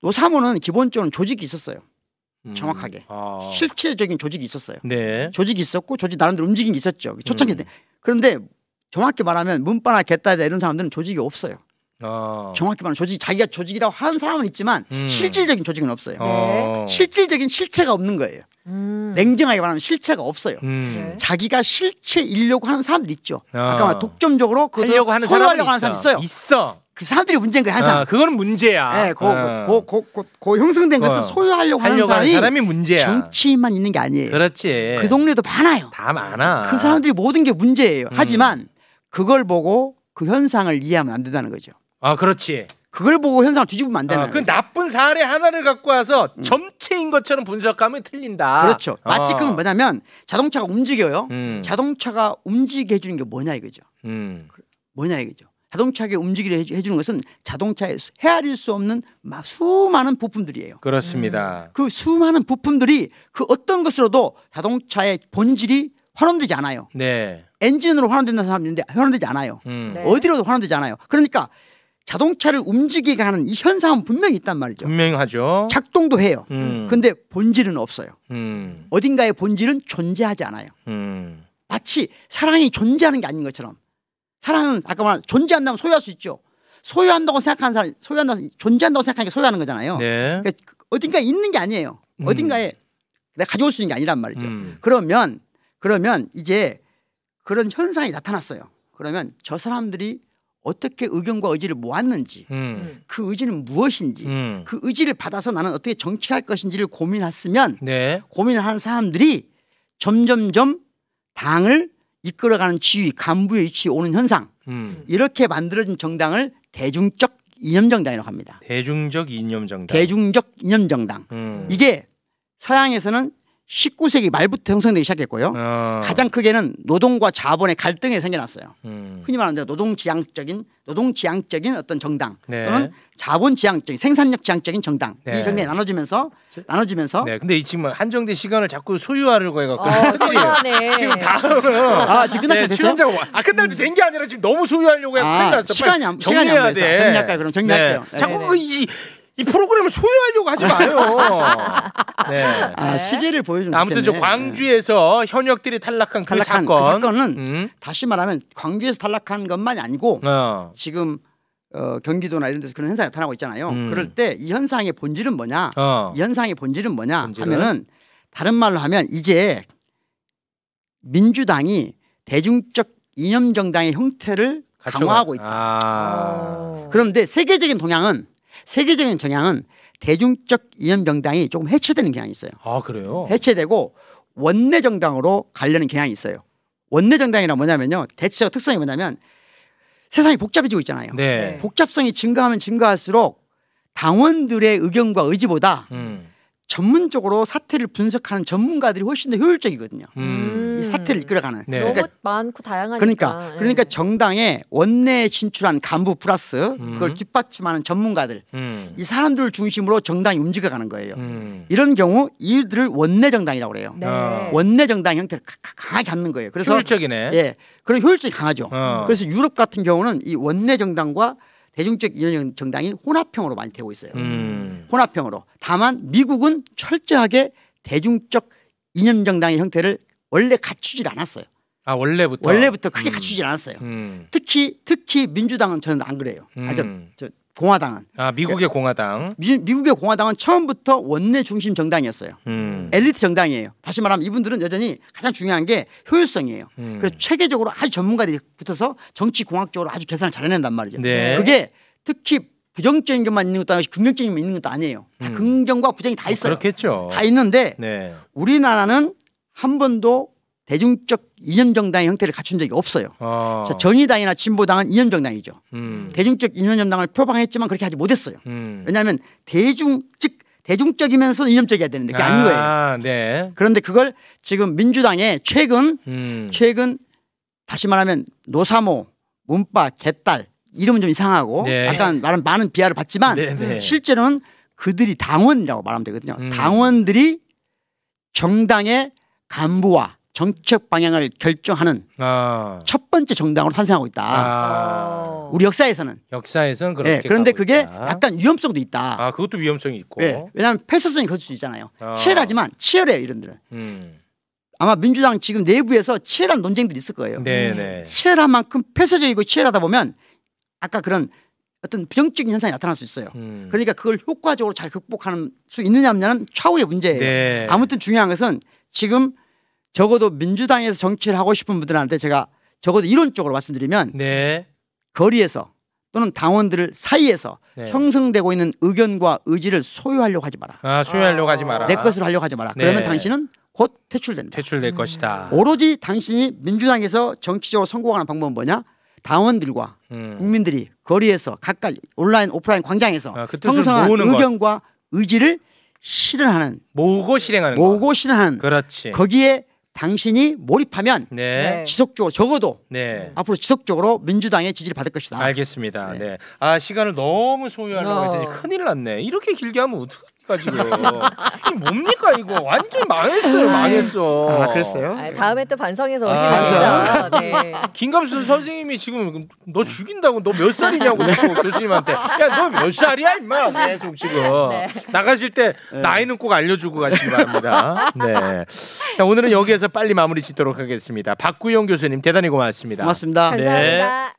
노사모는 기본적으로 조직이 있었어요. 음. 정확하게 아. 실질적인 조직이 있었어요. 네. 조직이 있었고 조직 나름대로 움직임이 있었죠. 음. 초창기 때. 그런데 정확히 말하면 문바나 개따다 이런 사람들은 조직이 없어요. 어. 정확히 말하면 조직 자기가 조직이라고 하는 사람은 있지만 음. 실질적인 조직은 없어요. 어. 네. 실질적인 실체가 없는 거예요. 음. 냉정하게 말하면 실체가 없어요. 음. 네. 자기가 실체이려고 하는 사람들 있죠. 어. 아까 말 독점적으로 그려고 하는 사람 있 사람 있어요. 있어. 그 사람들이 문제인 거야 항상. 어, 그거는 문제야. 네, 그그그 아. 형성된 것을 어. 소유하려고 하는 사람이, 사람이 문제야. 정치만 있는 게 아니에요. 그렇지. 그 동네도 많아요. 다 많아. 그 사람들이 모든 게 문제예요. 음. 하지만 그걸 보고 그 현상을 이해하면 안 된다는 거죠. 아 그렇지. 그걸 보고 현상 뒤집으면 안 되나요? 어, 그 나쁜 사례 하나를 갖고 와서 음. 점체인 것처럼 분석하면 틀린다. 그렇죠. 어. 마치 그건 뭐냐면 자동차가 움직여요. 음. 자동차가 움직여 주는 게 뭐냐 이거죠. 음. 뭐냐 이거죠. 자동차게 움직이게 해주는 것은 자동차에 헤아릴 수 없는 수많은 부품들이에요. 그렇습니다. 음. 그 수많은 부품들이 그 어떤 것으로도 자동차의 본질이 환원되지 않아요. 네. 엔진으로 환원된다는 사람인데 환원되지 않아요. 음. 네. 어디로도 환원되지 않아요. 그러니까 자동차를 움직이게 하는 이 현상은 분명히 있단 말이죠. 분명 하죠. 작동도 해요. 음. 근데 본질은 없어요. 음. 어딘가의 본질은 존재하지 않아요. 음. 마치 사랑이 존재하는 게 아닌 것처럼 사랑은 아까 말한 존재한다면 소유할 수 있죠. 소유한다고 생각하는 사람, 소유한다 존재한다고 생각하는 게 소유하는 거잖아요. 네. 그러니까 어딘가 에 있는 게 아니에요. 음. 어딘가에 내가 가져올 수 있는 게 아니란 말이죠. 음. 그러면 그러면 이제 그런 현상이 나타났어요. 그러면 저 사람들이 어떻게 의견과 의지를 모았는지 음. 그 의지는 무엇인지 음. 그 의지를 받아서 나는 어떻게 정치할 것인지를 고민했으면 네. 고민을 하는 사람들이 점점점 당을 이끌어가는 지위 간부의 위치에 오는 현상 음. 이렇게 만들어진 정당을 대중적 이념정당이라고 합니다. 대중적 이념정당. 대중적 이념정당. 음. 이게 서양에서는 19세기 말부터 형성되기 시작했고요. 어. 가장 크게는 노동과 자본의 갈등이 생겨났어요. 음. 흔히 말하는 노동 지향적인 노동 지향적인 어떤 정당 네. 또는 자본 지향적인 생산력 지향적인 정당 네. 이 정당이 나눠지면서 나눠지면서 네. 근데 지금 한정된 시간을 자꾸 소유하려고 해갖고 어, 지금 다음은 아 지금 끝났어요. 네, 됐어? 아 끝날 때 된게 음. 아니라 지금 너무 소유하려고 해갖고 아, 시간이 안 정리해야 시간이 안 돼. 정리할까요? 그럼 정리할게요. 네. 자꾸 네, 네, 이이 프로그램을 소유하려고 하지 마요. 네. 아, 시계를 보여주면 아무튼 저 광주에서 현역들이 탈락한 그 탈락한 사건. 그 사건은 음? 다시 말하면 광주에서 탈락한 것만이 아니고 어. 지금 어, 경기도나 이런 데서 그런 현상이 나타나고 있잖아요. 음. 그럴 때 이 현상의 본질은 뭐냐? 어. 이 현상의 본질은 뭐냐 본질은? 하면은 다른 말로 하면 이제 민주당이 대중적 이념 정당의 형태를 강화하고 있다. 아. 그런데 세계적인 동향은 세계적인 경향은 대중적 이념정당이 조금 해체되는 경향이 있어요. 아 그래요? 해체되고 원내 정당으로 가려는 경향이 있어요. 원내 정당이란 뭐냐면요. 대체적 특성이 뭐냐면 세상이 복잡해지고 있잖아요. 네. 네. 복잡성이 증가하면 증가할수록 당원들의 의견과 의지보다 음. 전문적으로 사태를 분석하는 전문가들이 훨씬 더 효율적이거든요. 음. 음. 이 사태를 이끌어가는. 네. 그러니까 많고 다양하니까. 그러니까 예. 그러니까 네. 정당에 원내에 진출한 간부 플러스 음. 그걸 뒷받침하는 전문가들 음. 이 사람들을 중심으로 정당이 움직여가는 거예요. 음. 이런 경우 이들을 원내 정당이라고 그래요. 네. 어. 원내 정당 형태를 강하게 갖는 거예요. 그래서 효율적이네. 예, 그런 효율적이 강하죠. 어. 그래서 유럽 같은 경우는 이 원내 정당과 대중적 이념 정당이 혼합형으로 많이 되고 있어요. 음. 혼합형으로. 다만 미국은 철저하게 대중적 이념정당의 형태를 원래 갖추질 않았어요. 아 원래부터 원래부터 크게 음. 갖추질 않았어요. 음. 특히 특히 민주당은 저는 안 그래요. 아, 음. 아저 공화당은 아 미국의 그러니까 공화당 미, 국의 공화당은 처음부터 원내 중심 정당이었어요. 음. 엘리트 정당이에요. 다시 말하면 이분들은 여전히 가장 중요한 게 효율성이에요. 음. 그래서 체계적으로 아주 전문가들이 붙어서 정치 공학적으로 아주 계산을 잘해낸단 말이죠. 네. 그게 특히 부정적인 것만 있는 것도 아니고 긍정적인 것만 있는 것도 아니에요. 다 음. 긍정과 부정이 다 있어요. 그렇겠죠. 다 있는데 네. 우리나라는 한 번도 대중적 이념정당의 형태를 갖춘 적이 없어요. 아. 정의당이나 진보당은 이념정당이죠. 음. 대중적 이념정당을 표방했지만 그렇게 하지 못했어요. 음. 왜냐하면 대중 즉 대중적이면서 이념적이어야 되는데 그게 아, 닌 거예요. 네. 그런데 그걸 지금 민주당의 최근 음. 최근 다시 말하면 노사모 문바 개딸 이름은 좀 이상하고 네. 약간 나름 많은 비하를 받지만 네, 네. 실제로는 그들이 당원이라고 말하면 되거든요. 음. 당원들이 정당의 간부와 정책 방향을 결정하는 아. 첫 번째 정당으로 탄생하고 있다. 아. 어. 우리 역사에서는 역사에서는 그렇게 네, 그런데 그게 있다. 약간 위험성도 있다. 아 그것도 위험성이 있고. 네, 왜냐하면 패스성이 그럴 수 있잖아요. 아. 치열하지만 치열해요 이런들은. 음. 아마 민주당 지금 내부에서 치열한 논쟁들이 있을 거예요. 네네. 음. 네. 치열한 만큼 패쇄적이고 치열하다 보면 아까 그런 어떤 부정적인 현상이 나타날 수 있어요. 음. 그러니까 그걸 효과적으로 잘 극복하는 수 있느냐 없냐는 느 차후의 문제예요. 네. 아무튼 중요한 것은 지금 적어도 민주당에서 정치를 하고 싶은 분들한테 제가 적어도 이론적으로 말씀드리면 네. 거리에서 또는 당원들 사이에서 네. 형성되고 있는 의견과 의지를 소유하려고 하지 마라. 아, 소유하려고 하지 마라. 내 것으로 하려고 하지 마라. 네. 그러면 당신은 곧 퇴출된다. 퇴출될 음. 것이다. 오로지 당신이 민주당에서 정치적으로 성공하는 방법은 뭐냐? 당원들과 음. 국민들이 거리에서 가까이 온라인 오프라인 광장에서 아, 그 형성한 의견과 것. 의지를 실현하는 모으고 실행하는 모고 거. 실현하는 그렇지. 거기에 당신이 몰입하면 네. 네. 지속적으로 적어도 네. 앞으로 지속적으로 민주당의 지지를 받을 것이다. 알겠습니다. 네. 네. 아 시간을 너무 소유하려고 어. 해서 큰일 났네. 이렇게 길게 하면 어떻게 뭡니까 지금? 이 뭡니까 이거 완전 망했어요, 네. 망했어. 아 그랬어요? 아, 다음에 또 반성해서 아, 오시면 되죠. 네. 김갑수 선생님이 지금 너 죽인다고 너 몇 살이냐고 자 네. 교수님한테 야 너 몇 살이야 임마 네. 계속 지금 네. 나가실 때 네. 나이는 꼭 알려주고 가시기 바랍니다. 네. 자 오늘은 여기에서 빨리 마무리 짓도록 하겠습니다. 박구영 교수님 대단히 고맙습니다. 고맙습니다. 감사합니다.